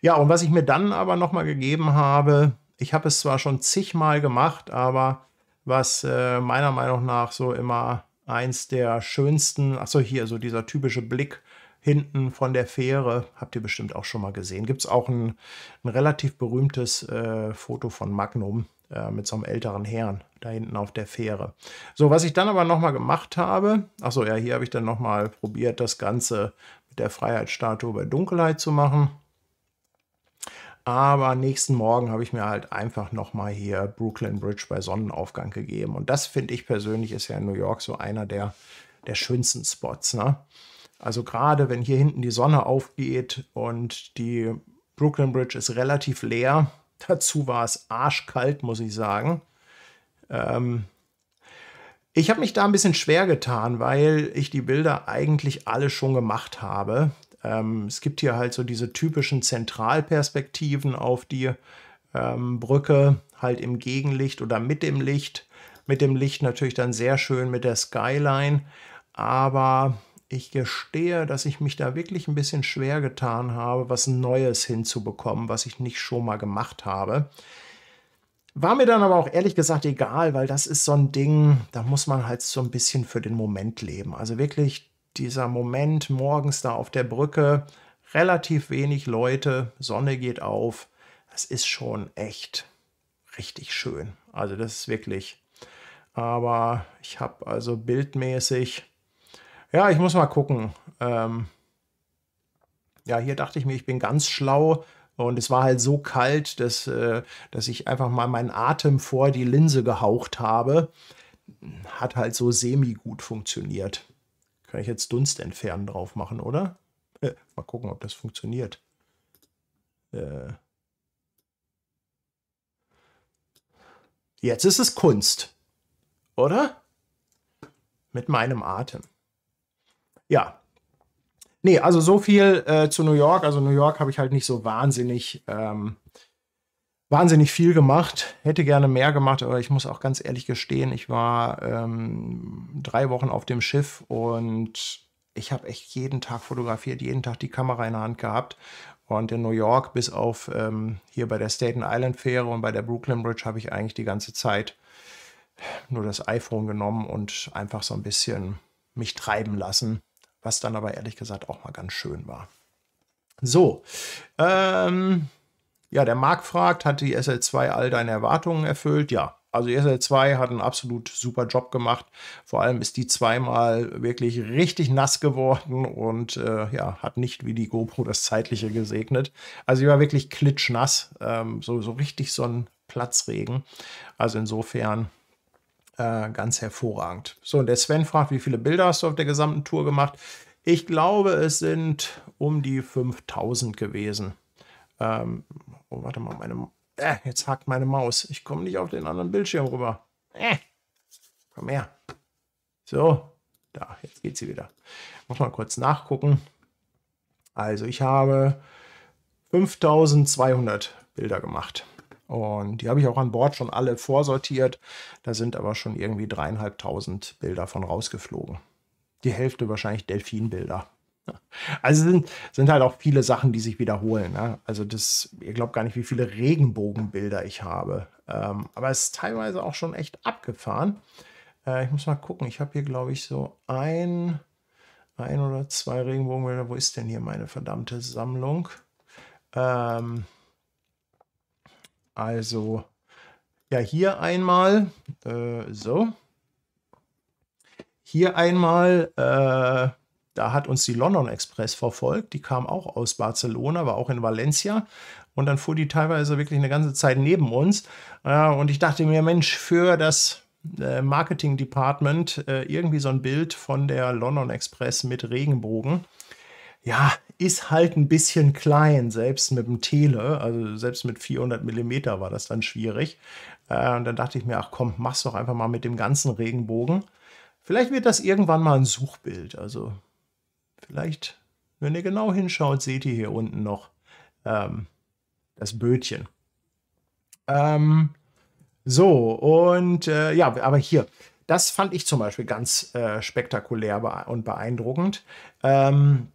Ja, und was ich mir dann aber nochmal gegeben habe, ich habe es zwar schon zigmal gemacht, aber was äh, meiner Meinung nach so immer eins der schönsten, achso, hier so dieser typische Blick hinten von der Fähre, habt ihr bestimmt auch schon mal gesehen. Gibt es auch ein, ein, relativ berühmtes äh, Foto von Magnum äh, mit so einem älteren Herrn da hinten auf der Fähre. So, was ich dann aber nochmal gemacht habe, achso, ja, hier habe ich dann nochmal probiert, das Ganze mit der Freiheitsstatue bei Dunkelheit zu machen. Aber nächsten Morgen habe ich mir halt einfach nochmal hier Brooklyn Bridge bei Sonnenaufgang gegeben. Und das finde ich persönlich ist ja in New York so einer der, der schönsten Spots. Ne? Also gerade wenn hier hinten die Sonne aufgeht und die Brooklyn Bridge ist relativ leer. Dazu war es arschkalt, muss ich sagen. Ähm ich habe mich da ein bisschen schwer getan, weil ich die Bilder eigentlich alle schon gemacht habe. Ähm, es gibt hier halt so diese typischen Zentralperspektiven auf die ähm, Brücke, halt im Gegenlicht oder mit dem Licht. Mit dem Licht natürlich dann sehr schön mit der Skyline, aber ich gestehe, dass ich mich da wirklich ein bisschen schwer getan habe, was Neues hinzubekommen, was ich nicht schon mal gemacht habe. War mir dann aber auch ehrlich gesagt egal, weil das ist so ein Ding, da muss man halt so ein bisschen für den Moment leben. Also wirklich dieser Moment morgens da auf der Brücke, relativ wenig Leute, Sonne geht auf, das ist schon echt richtig schön. Also das ist wirklich, aber ich habe also bildmäßig, ja, ich muss mal gucken. Ähm ja, hier dachte ich mir, ich bin ganz schlau, und es war halt so kalt, dass, äh, dass ich einfach mal meinen Atem vor die Linse gehaucht habe. Hat halt so semi-gut funktioniert. Kann ich jetzt Dunst entfernen drauf machen, oder? Äh, mal gucken, ob das funktioniert. Äh. Jetzt ist es Kunst, oder? Mit meinem Atem. Ja. Nee, also so viel äh, zu New York. Also New York habe ich halt nicht so wahnsinnig ähm, wahnsinnig viel gemacht, hätte gerne mehr gemacht, aber ich muss auch ganz ehrlich gestehen, ich war ähm, drei Wochen auf dem Schiff und ich habe echt jeden Tag fotografiert, jeden Tag die Kamera in der Hand gehabt. Und in New York, bis auf ähm, hier bei der Staten Island Fähre und bei der Brooklyn Bridge, habe ich eigentlich die ganze Zeit nur das iPhone genommen und einfach so ein bisschen mich treiben lassen, was dann aber ehrlich gesagt auch mal ganz schön war. So, ähm, ja, der Marc fragt, hat die SL2 all deine Erwartungen erfüllt? Ja, also die SL2 hat einen absolut super Job gemacht. Vor allem ist die zweimal wirklich richtig nass geworden und äh, ja, hat nicht wie die GoPro das Zeitliche gesegnet. Also sie war wirklich klitschnass, ähm, so, so richtig so ein Platzregen. Also insofern äh, ganz hervorragend. So, und der Sven fragt, wie viele Bilder hast du auf der gesamten Tour gemacht? Ich glaube, es sind um die 5000 gewesen. Ähm, Oh, warte mal, meine. Äh, jetzt hakt meine Maus. Ich komme nicht auf den anderen Bildschirm rüber. Äh, komm her. So, da, jetzt geht sie wieder. Muss mal kurz nachgucken. Also, ich habe 5200 Bilder gemacht. Und die habe ich auch an Bord schon alle vorsortiert. Da sind aber schon irgendwie dreieinhalbtausend Bilder von rausgeflogen. Die Hälfte wahrscheinlich Delfinbilder. Also sind, sind halt auch viele Sachen, die sich wiederholen. Ne? Also das, ihr glaubt gar nicht, wie viele Regenbogenbilder ich habe. Ähm, aber es ist teilweise auch schon echt abgefahren. Äh, ich muss mal gucken. Ich habe hier, glaube ich, so ein, ein oder zwei Regenbogenbilder. Wo ist denn hier meine verdammte Sammlung? Ähm, also, ja, hier einmal, äh, so. Hier einmal, äh, da hat uns die London Express verfolgt, die kam auch aus Barcelona, war auch in Valencia und dann fuhr die teilweise wirklich eine ganze Zeit neben uns. Äh, und ich dachte mir, Mensch, für das äh, Marketing Department äh, irgendwie so ein Bild von der London Express mit Regenbogen. Ja, ist halt ein bisschen klein, selbst mit dem Tele, also selbst mit 400 Millimeter war das dann schwierig. Und dann dachte ich mir, ach komm, mach's doch einfach mal mit dem ganzen Regenbogen. Vielleicht wird das irgendwann mal ein Suchbild. Also Vielleicht, wenn ihr genau hinschaut, seht ihr hier unten noch ähm, das Bötchen. Ähm, so, und äh, ja, aber hier, das fand ich zum Beispiel ganz äh, spektakulär und beeindruckend. Ähm,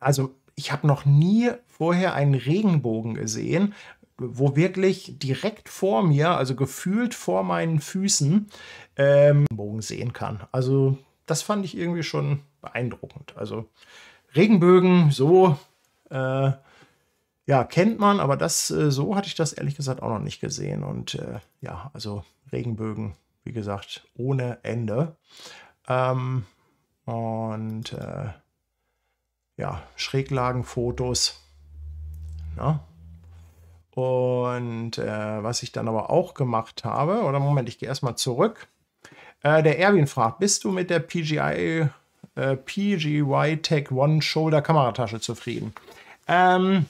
also ich habe noch nie vorher einen Regenbogen gesehen, wo wirklich direkt vor mir, also gefühlt vor meinen Füßen, ähm, Bogen sehen kann. Also das fand ich irgendwie schon beeindruckend. Also Regenbögen, so äh, ja, kennt man, aber das äh, so hatte ich das ehrlich gesagt auch noch nicht gesehen. Und äh, ja, also Regenbögen, wie gesagt, ohne Ende. Ähm, und äh, ja, Schräglagenfotos. Na? Ne? Und äh, was ich dann aber auch gemacht habe, oder Moment, ich gehe erstmal zurück. Äh, der Erwin fragt, bist du mit der PGI, äh, PGY Tech One Shoulder Kameratasche zufrieden? Ähm,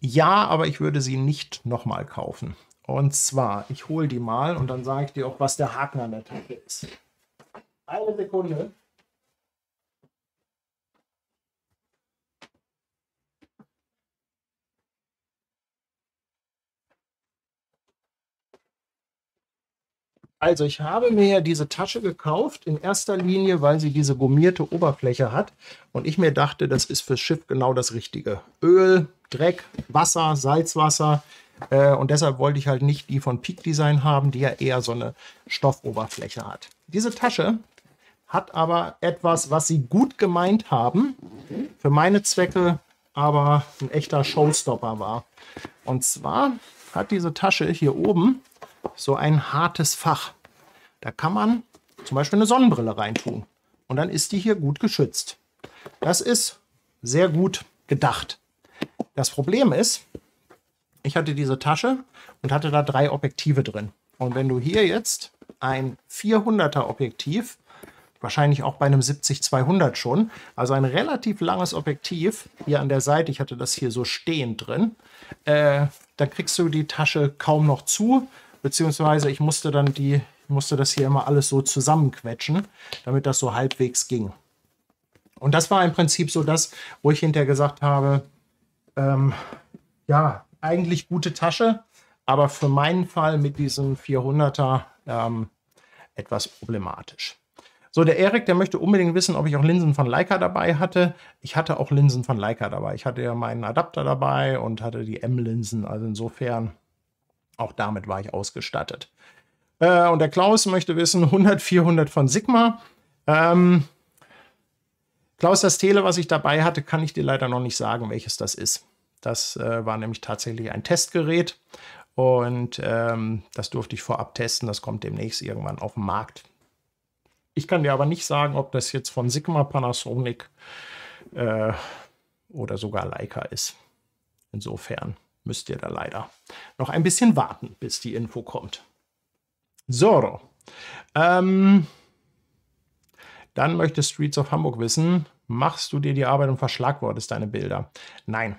ja, aber ich würde sie nicht nochmal kaufen. Und zwar, ich hole die mal und dann sage ich dir auch, was der Haken an der Tasche ist. Eine Sekunde. Also ich habe mir diese Tasche gekauft, in erster Linie, weil sie diese gummierte Oberfläche hat. Und ich mir dachte, das ist fürs Schiff genau das Richtige. Öl, Dreck, Wasser, Salzwasser. Äh, und deshalb wollte ich halt nicht die von Peak Design haben, die ja eher so eine Stoffoberfläche hat. Diese Tasche hat aber etwas, was sie gut gemeint haben, für meine Zwecke aber ein echter Showstopper war. Und zwar hat diese Tasche hier oben so ein hartes Fach. Da kann man zum Beispiel eine Sonnenbrille reintun und dann ist die hier gut geschützt. Das ist sehr gut gedacht. Das Problem ist, ich hatte diese Tasche und hatte da drei Objektive drin. Und wenn du hier jetzt ein 400er Objektiv, wahrscheinlich auch bei einem 70-200 schon, also ein relativ langes Objektiv, hier an der Seite, ich hatte das hier so stehend drin, äh, dann kriegst du die Tasche kaum noch zu beziehungsweise ich musste dann die, musste das hier immer alles so zusammenquetschen, damit das so halbwegs ging. Und das war im Prinzip so das, wo ich hinterher gesagt habe, ähm, ja, eigentlich gute Tasche, aber für meinen Fall mit diesem 400er ähm, etwas problematisch. So, der Erik, der möchte unbedingt wissen, ob ich auch Linsen von Leica dabei hatte. Ich hatte auch Linsen von Leica dabei. Ich hatte ja meinen Adapter dabei und hatte die M-Linsen. Also insofern auch damit war ich ausgestattet. Äh, und der Klaus möchte wissen, 100, 400 von Sigma. Ähm, Klaus, das Tele, was ich dabei hatte, kann ich dir leider noch nicht sagen, welches das ist. Das äh, war nämlich tatsächlich ein Testgerät und ähm, das durfte ich vorab testen. Das kommt demnächst irgendwann auf den Markt. Ich kann dir aber nicht sagen, ob das jetzt von Sigma, Panasonic äh, oder sogar Leica ist. Insofern müsst ihr da leider noch ein bisschen warten, bis die Info kommt. So. Ähm, dann möchte Streets of Hamburg wissen, machst du dir die Arbeit und verschlagwortest deine Bilder? Nein.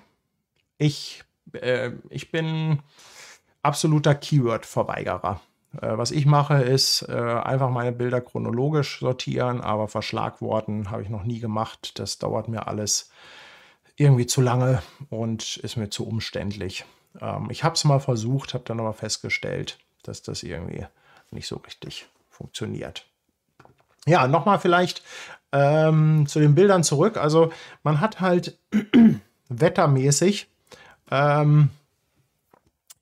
Ich, äh, ich bin absoluter Keyword-Verweigerer. Äh, was ich mache, ist äh, einfach meine Bilder chronologisch sortieren, aber verschlagworten habe ich noch nie gemacht. Das dauert mir alles irgendwie zu lange und ist mir zu umständlich. Ähm, ich habe es mal versucht, habe dann aber festgestellt, dass das irgendwie nicht so richtig funktioniert. Ja, nochmal vielleicht ähm, zu den Bildern zurück. Also man hat halt wettermäßig ähm,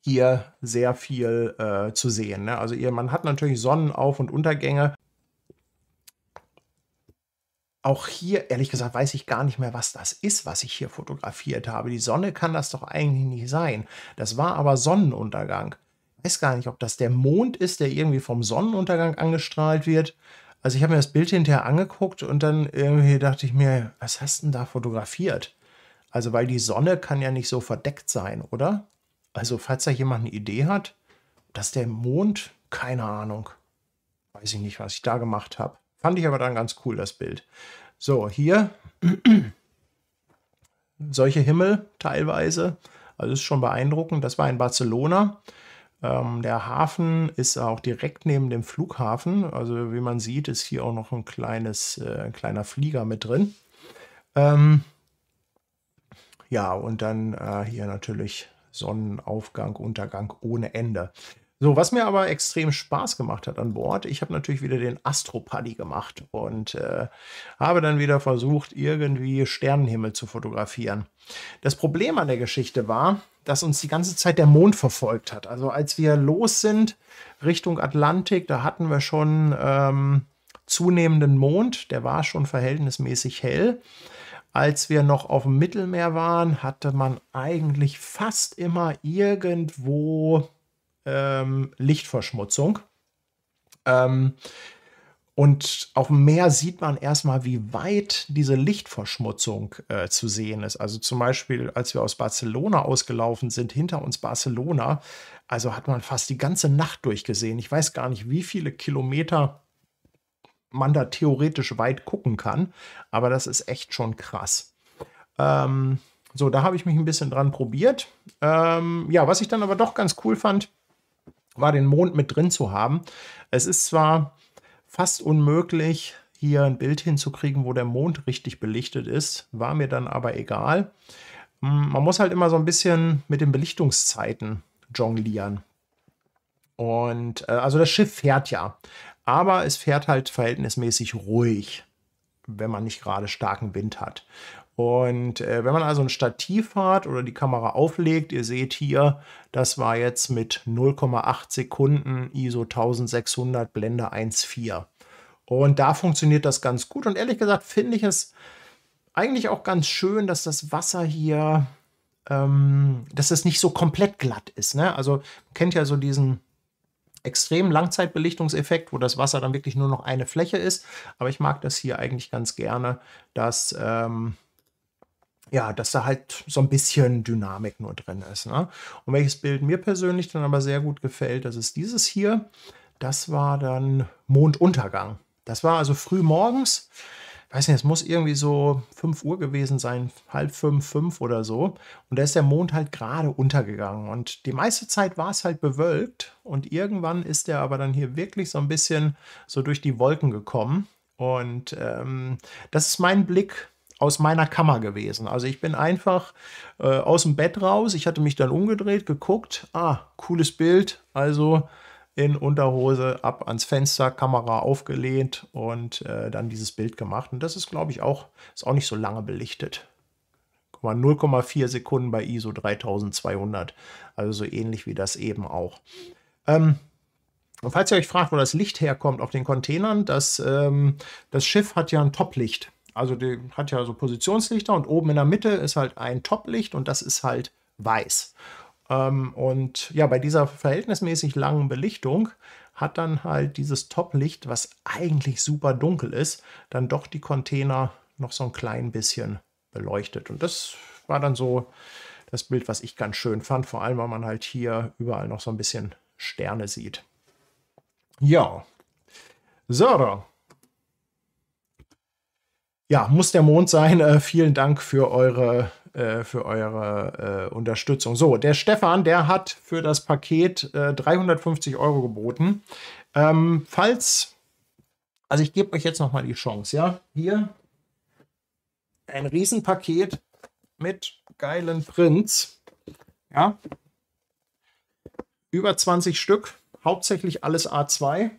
hier sehr viel äh, zu sehen. Ne? Also ihr, man hat natürlich Sonnenauf- und Untergänge auch hier, ehrlich gesagt, weiß ich gar nicht mehr, was das ist, was ich hier fotografiert habe. Die Sonne kann das doch eigentlich nicht sein. Das war aber Sonnenuntergang. Ich weiß gar nicht, ob das der Mond ist, der irgendwie vom Sonnenuntergang angestrahlt wird. Also ich habe mir das Bild hinterher angeguckt und dann irgendwie dachte ich mir, was hast du denn da fotografiert? Also weil die Sonne kann ja nicht so verdeckt sein, oder? Also falls da jemand eine Idee hat, dass der Mond, keine Ahnung. Weiß ich nicht, was ich da gemacht habe. Fand ich aber dann ganz cool, das Bild. So, hier solche Himmel teilweise. Also ist schon beeindruckend. Das war in Barcelona. Ähm, der Hafen ist auch direkt neben dem Flughafen. Also wie man sieht, ist hier auch noch ein kleines, äh, ein kleiner Flieger mit drin. Ähm, ja, und dann äh, hier natürlich Sonnenaufgang, Untergang ohne Ende. So, was mir aber extrem Spaß gemacht hat an Bord, ich habe natürlich wieder den Astropuddy gemacht und äh, habe dann wieder versucht, irgendwie Sternenhimmel zu fotografieren. Das Problem an der Geschichte war, dass uns die ganze Zeit der Mond verfolgt hat. Also als wir los sind Richtung Atlantik, da hatten wir schon ähm, zunehmenden Mond, der war schon verhältnismäßig hell. Als wir noch auf dem Mittelmeer waren, hatte man eigentlich fast immer irgendwo ähm, Lichtverschmutzung. Ähm, und auf dem Meer sieht man erstmal, wie weit diese Lichtverschmutzung äh, zu sehen ist. Also zum Beispiel, als wir aus Barcelona ausgelaufen sind, hinter uns Barcelona, also hat man fast die ganze Nacht durchgesehen. Ich weiß gar nicht, wie viele Kilometer man da theoretisch weit gucken kann, aber das ist echt schon krass. Ähm, so, da habe ich mich ein bisschen dran probiert. Ähm, ja, was ich dann aber doch ganz cool fand, war den Mond mit drin zu haben. Es ist zwar fast unmöglich, hier ein Bild hinzukriegen, wo der Mond richtig belichtet ist, war mir dann aber egal. Hm, man muss halt immer so ein bisschen mit den Belichtungszeiten jonglieren. Und äh, also das Schiff fährt ja, aber es fährt halt verhältnismäßig ruhig, wenn man nicht gerade starken Wind hat. Und äh, wenn man also ein Stativ hat oder die Kamera auflegt, ihr seht hier, das war jetzt mit 0,8 Sekunden ISO 1600 Blende 1.4. Und da funktioniert das ganz gut. Und ehrlich gesagt finde ich es eigentlich auch ganz schön, dass das Wasser hier, ähm, dass es nicht so komplett glatt ist. Ne? Also kennt ja so diesen extremen Langzeitbelichtungseffekt, wo das Wasser dann wirklich nur noch eine Fläche ist. Aber ich mag das hier eigentlich ganz gerne, dass ähm, ja, dass da halt so ein bisschen Dynamik nur drin ist. Ne? Und welches Bild mir persönlich dann aber sehr gut gefällt, das ist dieses hier. Das war dann Monduntergang. Das war also früh morgens. Ich weiß nicht, es muss irgendwie so 5 Uhr gewesen sein, halb fünf, fünf oder so. Und da ist der Mond halt gerade untergegangen. Und die meiste Zeit war es halt bewölkt. Und irgendwann ist er aber dann hier wirklich so ein bisschen so durch die Wolken gekommen. Und ähm, das ist mein Blick aus meiner Kammer gewesen. Also ich bin einfach äh, aus dem Bett raus. Ich hatte mich dann umgedreht, geguckt. Ah, cooles Bild. Also in Unterhose ab ans Fenster, Kamera aufgelehnt und äh, dann dieses Bild gemacht. Und das ist, glaube ich, auch, ist auch nicht so lange belichtet. 0,4 Sekunden bei ISO 3200. Also so ähnlich wie das eben auch. Ähm, und falls ihr euch fragt, wo das Licht herkommt auf den Containern, das, ähm, das Schiff hat ja ein Toplicht. Also die hat ja so Positionslichter und oben in der Mitte ist halt ein Toplicht und das ist halt weiß. Ähm, und ja, bei dieser verhältnismäßig langen Belichtung hat dann halt dieses Toplicht, was eigentlich super dunkel ist, dann doch die Container noch so ein klein bisschen beleuchtet. Und das war dann so das Bild, was ich ganz schön fand, vor allem weil man halt hier überall noch so ein bisschen Sterne sieht. Ja. So, ja, muss der Mond sein. Äh, vielen Dank für eure, äh, für eure äh, Unterstützung. So, der Stefan, der hat für das Paket 350 äh, Euro geboten. Ähm, falls, also ich gebe euch jetzt nochmal die Chance, ja, hier ein Riesenpaket mit geilen Prints, ja, über 20 Stück, hauptsächlich alles A2.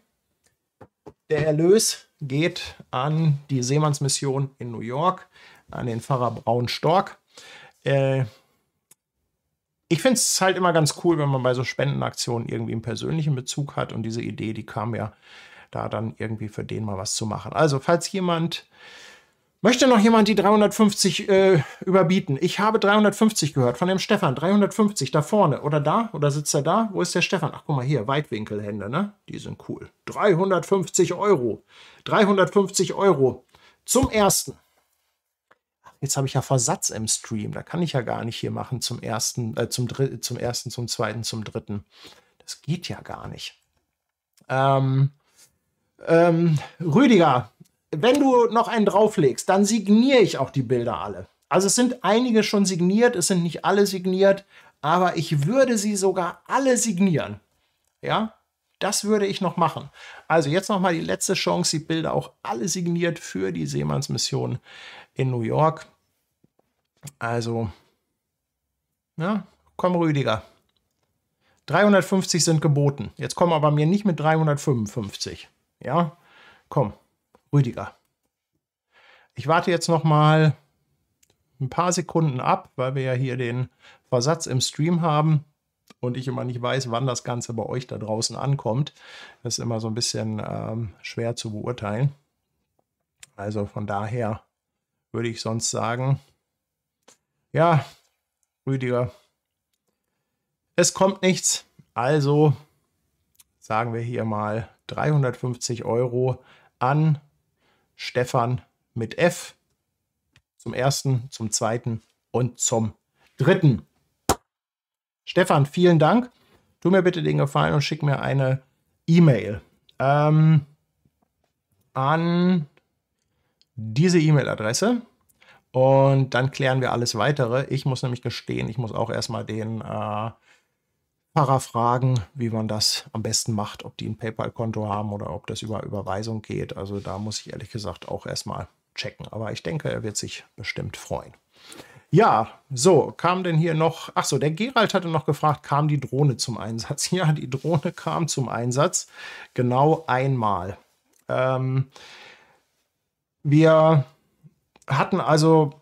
Der Erlös geht an die Seemannsmission in New York, an den Pfarrer Braun Stork. Äh, ich finde es halt immer ganz cool, wenn man bei so Spendenaktionen irgendwie einen persönlichen Bezug hat. Und diese Idee, die kam ja da dann irgendwie für den mal was zu machen. Also, falls jemand Möchte noch jemand die 350 äh, überbieten? Ich habe 350 gehört von dem Stefan. 350 da vorne oder da oder sitzt er da? Wo ist der Stefan? Ach guck mal hier, Weitwinkelhände, ne? Die sind cool. 350 Euro. 350 Euro zum ersten. Jetzt habe ich ja Versatz im Stream. Da kann ich ja gar nicht hier machen zum ersten, äh, zum, dritten, zum ersten, zum zweiten, zum dritten. Das geht ja gar nicht. Ähm, ähm, Rüdiger, wenn du noch einen drauflegst, dann signiere ich auch die Bilder alle. Also es sind einige schon signiert, es sind nicht alle signiert, aber ich würde sie sogar alle signieren. Ja, das würde ich noch machen. Also jetzt nochmal die letzte Chance, die Bilder auch alle signiert für die Seemannsmission in New York. Also, ja, komm Rüdiger. 350 sind geboten. Jetzt komm aber mir nicht mit 355. Ja, komm. Rüdiger. Ich warte jetzt noch mal ein paar Sekunden ab, weil wir ja hier den Versatz im Stream haben und ich immer nicht weiß, wann das Ganze bei euch da draußen ankommt. Das ist immer so ein bisschen ähm, schwer zu beurteilen. Also von daher würde ich sonst sagen, ja, Rüdiger, es kommt nichts. Also sagen wir hier mal 350 Euro an Stefan mit F. Zum ersten, zum zweiten und zum dritten. Stefan, vielen Dank. Tu mir bitte den Gefallen und schick mir eine E-Mail ähm, an diese E-Mail-Adresse. Und dann klären wir alles weitere. Ich muss nämlich gestehen, ich muss auch erstmal den äh, Para fragen, wie man das am besten macht, ob die ein PayPal-Konto haben oder ob das über Überweisung geht. Also da muss ich ehrlich gesagt auch erstmal checken. Aber ich denke, er wird sich bestimmt freuen. Ja, so, kam denn hier noch, ach so, der Gerald hatte noch gefragt, kam die Drohne zum Einsatz? Ja, die Drohne kam zum Einsatz, genau einmal. Ähm, wir hatten also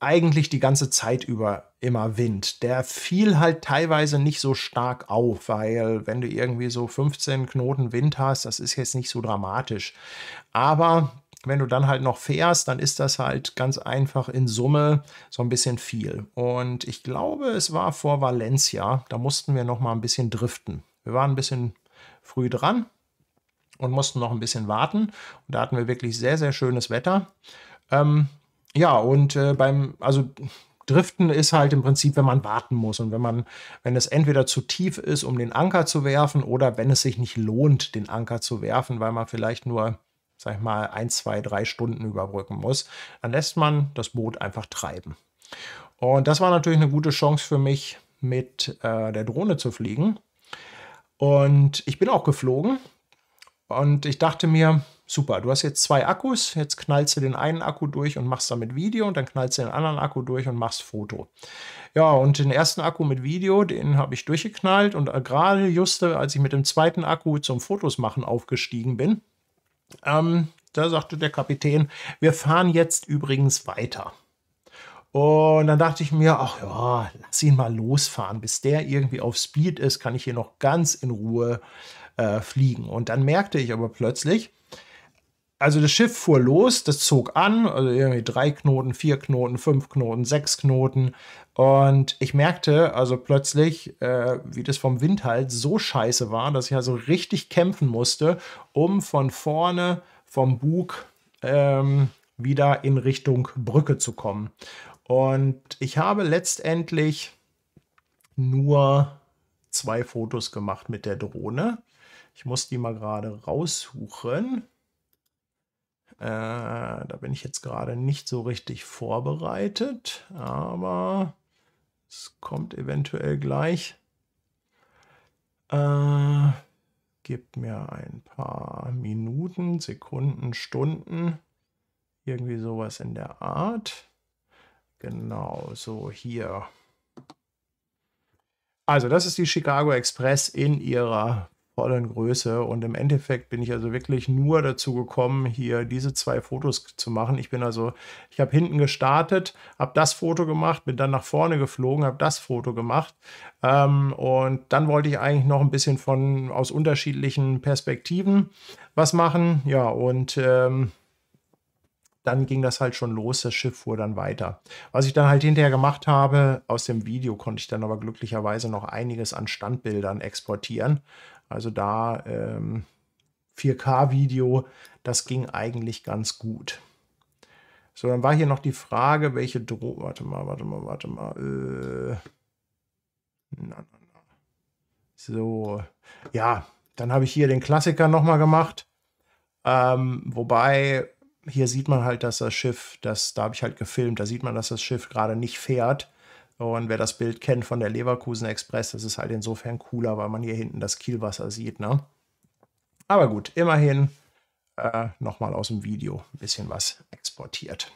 eigentlich die ganze Zeit über immer Wind. Der fiel halt teilweise nicht so stark auf, weil wenn du irgendwie so 15 Knoten Wind hast, das ist jetzt nicht so dramatisch. Aber wenn du dann halt noch fährst, dann ist das halt ganz einfach in Summe so ein bisschen viel. Und ich glaube, es war vor Valencia, da mussten wir noch mal ein bisschen driften. Wir waren ein bisschen früh dran und mussten noch ein bisschen warten. Und da hatten wir wirklich sehr, sehr schönes Wetter. Ähm, ja, und äh, beim, also Driften ist halt im Prinzip, wenn man warten muss und wenn man, wenn es entweder zu tief ist, um den Anker zu werfen oder wenn es sich nicht lohnt, den Anker zu werfen, weil man vielleicht nur, sag ich mal, ein, zwei, drei Stunden überbrücken muss, dann lässt man das Boot einfach treiben. Und das war natürlich eine gute Chance für mich, mit äh, der Drohne zu fliegen. Und ich bin auch geflogen und ich dachte mir, Super, du hast jetzt zwei Akkus, jetzt knallst du den einen Akku durch und machst damit Video und dann knallst du den anderen Akku durch und machst Foto. Ja, und den ersten Akku mit Video, den habe ich durchgeknallt und äh, gerade juste, äh, als ich mit dem zweiten Akku zum Fotos machen aufgestiegen bin, ähm, da sagte der Kapitän, wir fahren jetzt übrigens weiter. Und dann dachte ich mir, ach ja, lass ihn mal losfahren. Bis der irgendwie auf Speed ist, kann ich hier noch ganz in Ruhe äh, fliegen. Und dann merkte ich aber plötzlich, also das Schiff fuhr los, das zog an, also irgendwie drei Knoten, vier Knoten, fünf Knoten, sechs Knoten. Und ich merkte also plötzlich, äh, wie das vom Wind halt so scheiße war, dass ich also richtig kämpfen musste, um von vorne vom Bug ähm, wieder in Richtung Brücke zu kommen. Und ich habe letztendlich nur zwei Fotos gemacht mit der Drohne. Ich muss die mal gerade raussuchen. Äh, da bin ich jetzt gerade nicht so richtig vorbereitet, aber es kommt eventuell gleich. Äh, gib mir ein paar Minuten, Sekunden, Stunden, irgendwie sowas in der Art. Genau, so hier. Also das ist die Chicago Express in ihrer tollen Größe. Und im Endeffekt bin ich also wirklich nur dazu gekommen, hier diese zwei Fotos zu machen. Ich bin also, ich habe hinten gestartet, habe das Foto gemacht, bin dann nach vorne geflogen, habe das Foto gemacht. Ähm, und dann wollte ich eigentlich noch ein bisschen von aus unterschiedlichen Perspektiven was machen. Ja, und ähm, dann ging das halt schon los, das Schiff fuhr dann weiter. Was ich dann halt hinterher gemacht habe, aus dem Video konnte ich dann aber glücklicherweise noch einiges an Standbildern exportieren. Also da ähm, 4K-Video, das ging eigentlich ganz gut. So, dann war hier noch die Frage, welche Drohne. Warte mal, warte mal, warte mal. Äh, na, na, na. So, ja, dann habe ich hier den Klassiker nochmal gemacht. Ähm, wobei, hier sieht man halt, dass das Schiff, das, da habe ich halt gefilmt, da sieht man, dass das Schiff gerade nicht fährt. Und wer das Bild kennt von der Leverkusen Express, das ist halt insofern cooler, weil man hier hinten das Kielwasser sieht. Ne? Aber gut, immerhin äh, nochmal aus dem Video ein bisschen was exportiert.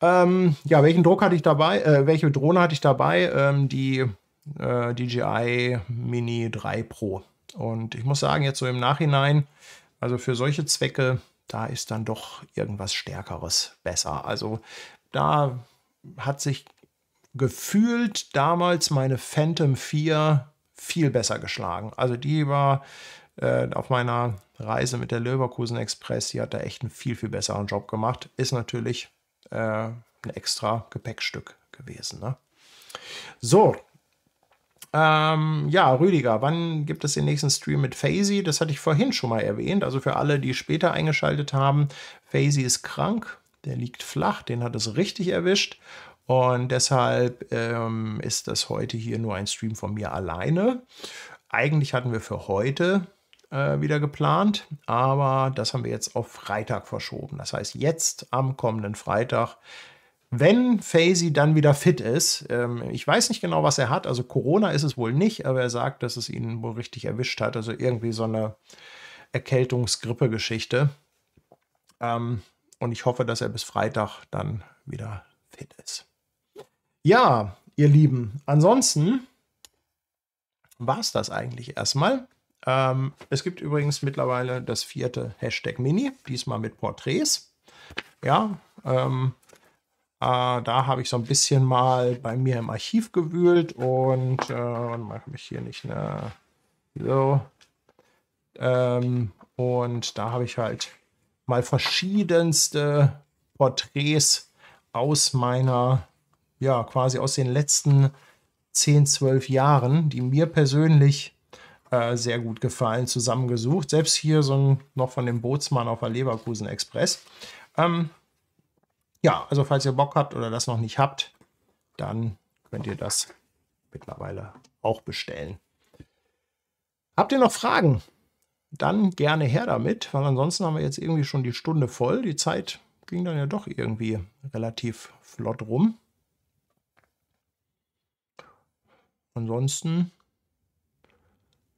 Ähm, ja, welchen Druck hatte ich dabei? Äh, welche Drohne hatte ich dabei? Ähm, die äh, DJI Mini 3 Pro. Und ich muss sagen, jetzt so im Nachhinein, also für solche Zwecke, da ist dann doch irgendwas Stärkeres besser. Also da hat sich gefühlt damals meine Phantom 4 viel besser geschlagen. Also die war äh, auf meiner Reise mit der Leverkusen Express, die hat da echt einen viel, viel besseren Job gemacht. Ist natürlich äh, ein extra Gepäckstück gewesen. Ne? So, ähm, ja, Rüdiger, wann gibt es den nächsten Stream mit Faisy? Das hatte ich vorhin schon mal erwähnt. Also für alle, die später eingeschaltet haben, Faisy ist krank, der liegt flach, den hat es richtig erwischt. Und deshalb ähm, ist das heute hier nur ein Stream von mir alleine. Eigentlich hatten wir für heute äh, wieder geplant, aber das haben wir jetzt auf Freitag verschoben. Das heißt, jetzt am kommenden Freitag wenn Faisy dann wieder fit ist, ähm, ich weiß nicht genau, was er hat, also Corona ist es wohl nicht, aber er sagt, dass es ihn wohl richtig erwischt hat, also irgendwie so eine Erkältungsgrippe-Geschichte. Ähm, und ich hoffe, dass er bis Freitag dann wieder fit ist. Ja, ihr Lieben, ansonsten war es das eigentlich erstmal. Ähm, es gibt übrigens mittlerweile das vierte Hashtag Mini, diesmal mit Porträts. Ja, ähm, äh, da habe ich so ein bisschen mal bei mir im Archiv gewühlt und äh, mache mich hier nicht ne, so. Ähm, und da habe ich halt mal verschiedenste Porträts aus meiner ja, quasi aus den letzten 10, 12 Jahren, die mir persönlich äh, sehr gut gefallen, zusammengesucht. Selbst hier so ein, noch von dem Bootsmann auf der Leverkusen Express. Ähm, ja, also falls ihr Bock habt oder das noch nicht habt, dann könnt ihr das mittlerweile auch bestellen. Habt ihr noch Fragen? Dann gerne her damit, weil ansonsten haben wir jetzt irgendwie schon die Stunde voll. Die Zeit ging dann ja doch irgendwie relativ flott rum. ansonsten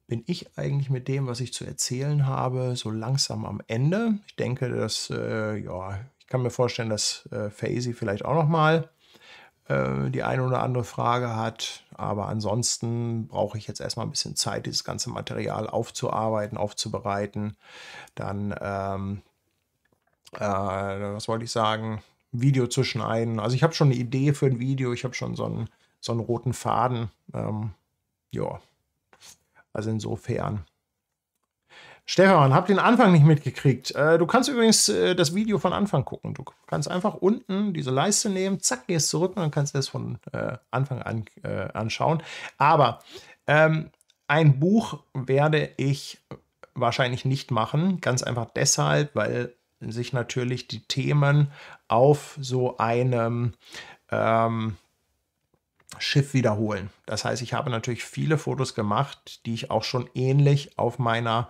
bin ich eigentlich mit dem, was ich zu erzählen habe, so langsam am Ende. Ich denke, dass, äh, ja, ich kann mir vorstellen, dass äh, Faisy vielleicht auch nochmal äh, die eine oder andere Frage hat. Aber ansonsten brauche ich jetzt erstmal ein bisschen Zeit, dieses ganze Material aufzuarbeiten, aufzubereiten. Dann, ähm, äh, was wollte ich sagen, Video zu schneiden. Also ich habe schon eine Idee für ein Video, ich habe schon so ein so einen roten Faden. Ähm, ja, also insofern. Stefan, hab den Anfang nicht mitgekriegt. Äh, du kannst übrigens äh, das Video von Anfang gucken. Du kannst einfach unten diese Leiste nehmen, zack, gehst zurück und dann kannst du es von äh, Anfang an äh, anschauen. Aber ähm, ein Buch werde ich wahrscheinlich nicht machen. Ganz einfach deshalb, weil sich natürlich die Themen auf so einem ähm, Schiff wiederholen. Das heißt, ich habe natürlich viele Fotos gemacht, die ich auch schon ähnlich auf meiner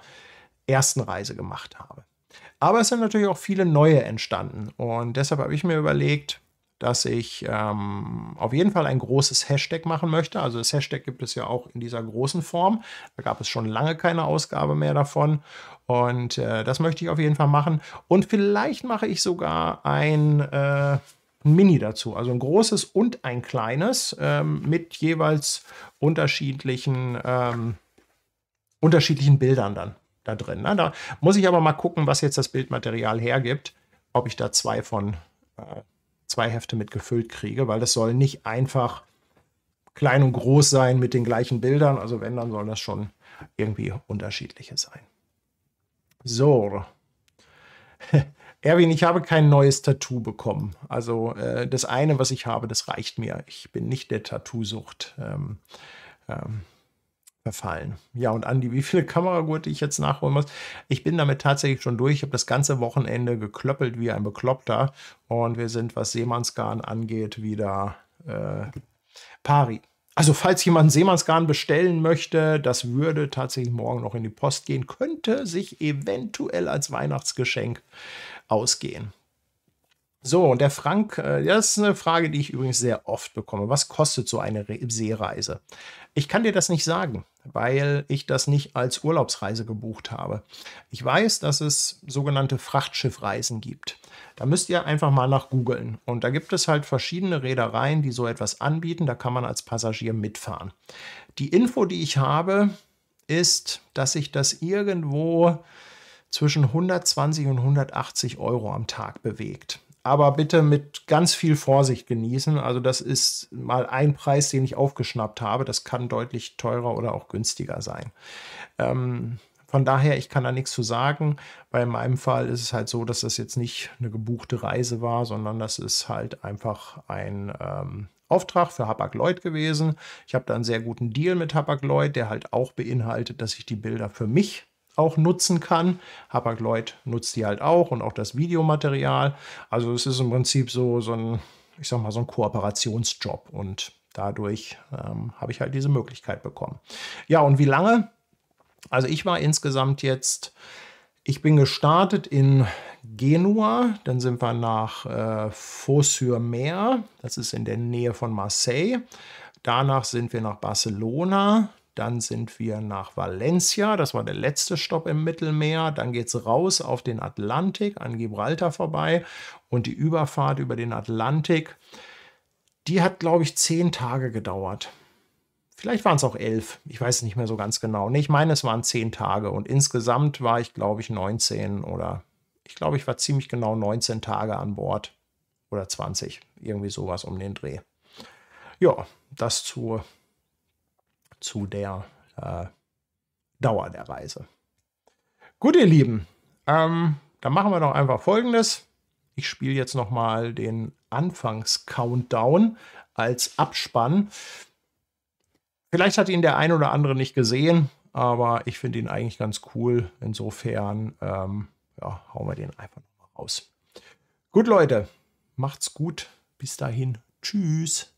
ersten Reise gemacht habe. Aber es sind natürlich auch viele neue entstanden und deshalb habe ich mir überlegt, dass ich ähm, auf jeden Fall ein großes Hashtag machen möchte. Also das Hashtag gibt es ja auch in dieser großen Form. Da gab es schon lange keine Ausgabe mehr davon. Und äh, das möchte ich auf jeden Fall machen. Und vielleicht mache ich sogar ein... Äh, Mini dazu. Also ein großes und ein kleines ähm, mit jeweils unterschiedlichen, ähm, unterschiedlichen Bildern dann da drin. Ne? Da muss ich aber mal gucken, was jetzt das Bildmaterial hergibt, ob ich da zwei von äh, zwei Hefte mit gefüllt kriege, weil das soll nicht einfach klein und groß sein mit den gleichen Bildern. Also wenn, dann soll das schon irgendwie unterschiedliche sein. So. Erwin, ich habe kein neues Tattoo bekommen. Also äh, das eine, was ich habe, das reicht mir. Ich bin nicht der Tattoosucht sucht ähm, ähm, verfallen. Ja, und Andi, wie viele Kameragurte ich jetzt nachholen muss? Ich bin damit tatsächlich schon durch. Ich habe das ganze Wochenende geklöppelt wie ein Bekloppter. Und wir sind, was Seemannsgarn angeht, wieder äh, pari. Also falls jemand Seemannsgarn bestellen möchte, das würde tatsächlich morgen noch in die Post gehen, könnte sich eventuell als Weihnachtsgeschenk ausgehen. So, und der Frank, äh, das ist eine Frage, die ich übrigens sehr oft bekomme. Was kostet so eine Seereise? Ich kann dir das nicht sagen, weil ich das nicht als Urlaubsreise gebucht habe. Ich weiß, dass es sogenannte Frachtschiffreisen gibt. Da müsst ihr einfach mal nach googeln. Und da gibt es halt verschiedene Reedereien, die so etwas anbieten. Da kann man als Passagier mitfahren. Die Info, die ich habe, ist, dass ich das irgendwo zwischen 120 und 180 Euro am Tag bewegt. Aber bitte mit ganz viel Vorsicht genießen. Also das ist mal ein Preis, den ich aufgeschnappt habe. Das kann deutlich teurer oder auch günstiger sein. Ähm, von daher, ich kann da nichts zu sagen. Bei meinem Fall ist es halt so, dass das jetzt nicht eine gebuchte Reise war, sondern das ist halt einfach ein... Ähm, Auftrag für Hapag-Lloyd gewesen. Ich habe da einen sehr guten Deal mit Hapag-Lloyd, der halt auch beinhaltet, dass ich die Bilder für mich auch nutzen kann. Hapag-Lloyd nutzt die halt auch und auch das Videomaterial. Also es ist im Prinzip so, so ein, ich sag mal, so ein Kooperationsjob und dadurch ähm, habe ich halt diese Möglichkeit bekommen. Ja, und wie lange? Also ich war insgesamt jetzt, ich bin gestartet in Genua, dann sind wir nach äh, Fos-sur-Mer, das ist in der Nähe von Marseille. Danach sind wir nach Barcelona, dann sind wir nach Valencia, das war der letzte Stopp im Mittelmeer. Dann geht es raus auf den Atlantik, an Gibraltar vorbei. Und die Überfahrt über den Atlantik, die hat, glaube ich, zehn Tage gedauert. Vielleicht waren es auch elf, ich weiß nicht mehr so ganz genau. Nee, ich meine, es waren zehn Tage und insgesamt war ich, glaube ich, 19 oder ich glaube, ich war ziemlich genau 19 Tage an Bord oder 20, irgendwie sowas um den Dreh. Ja, das zur zu der äh, Dauer der Reise. Gut, ihr Lieben, ähm, dann machen wir doch einfach Folgendes. Ich spiele jetzt nochmal den Anfangs-Countdown als Abspann. Vielleicht hat ihn der ein oder andere nicht gesehen, aber ich finde ihn eigentlich ganz cool. Insofern ähm, ja, hauen wir den einfach nochmal raus. Gut, Leute, macht's gut. Bis dahin. Tschüss.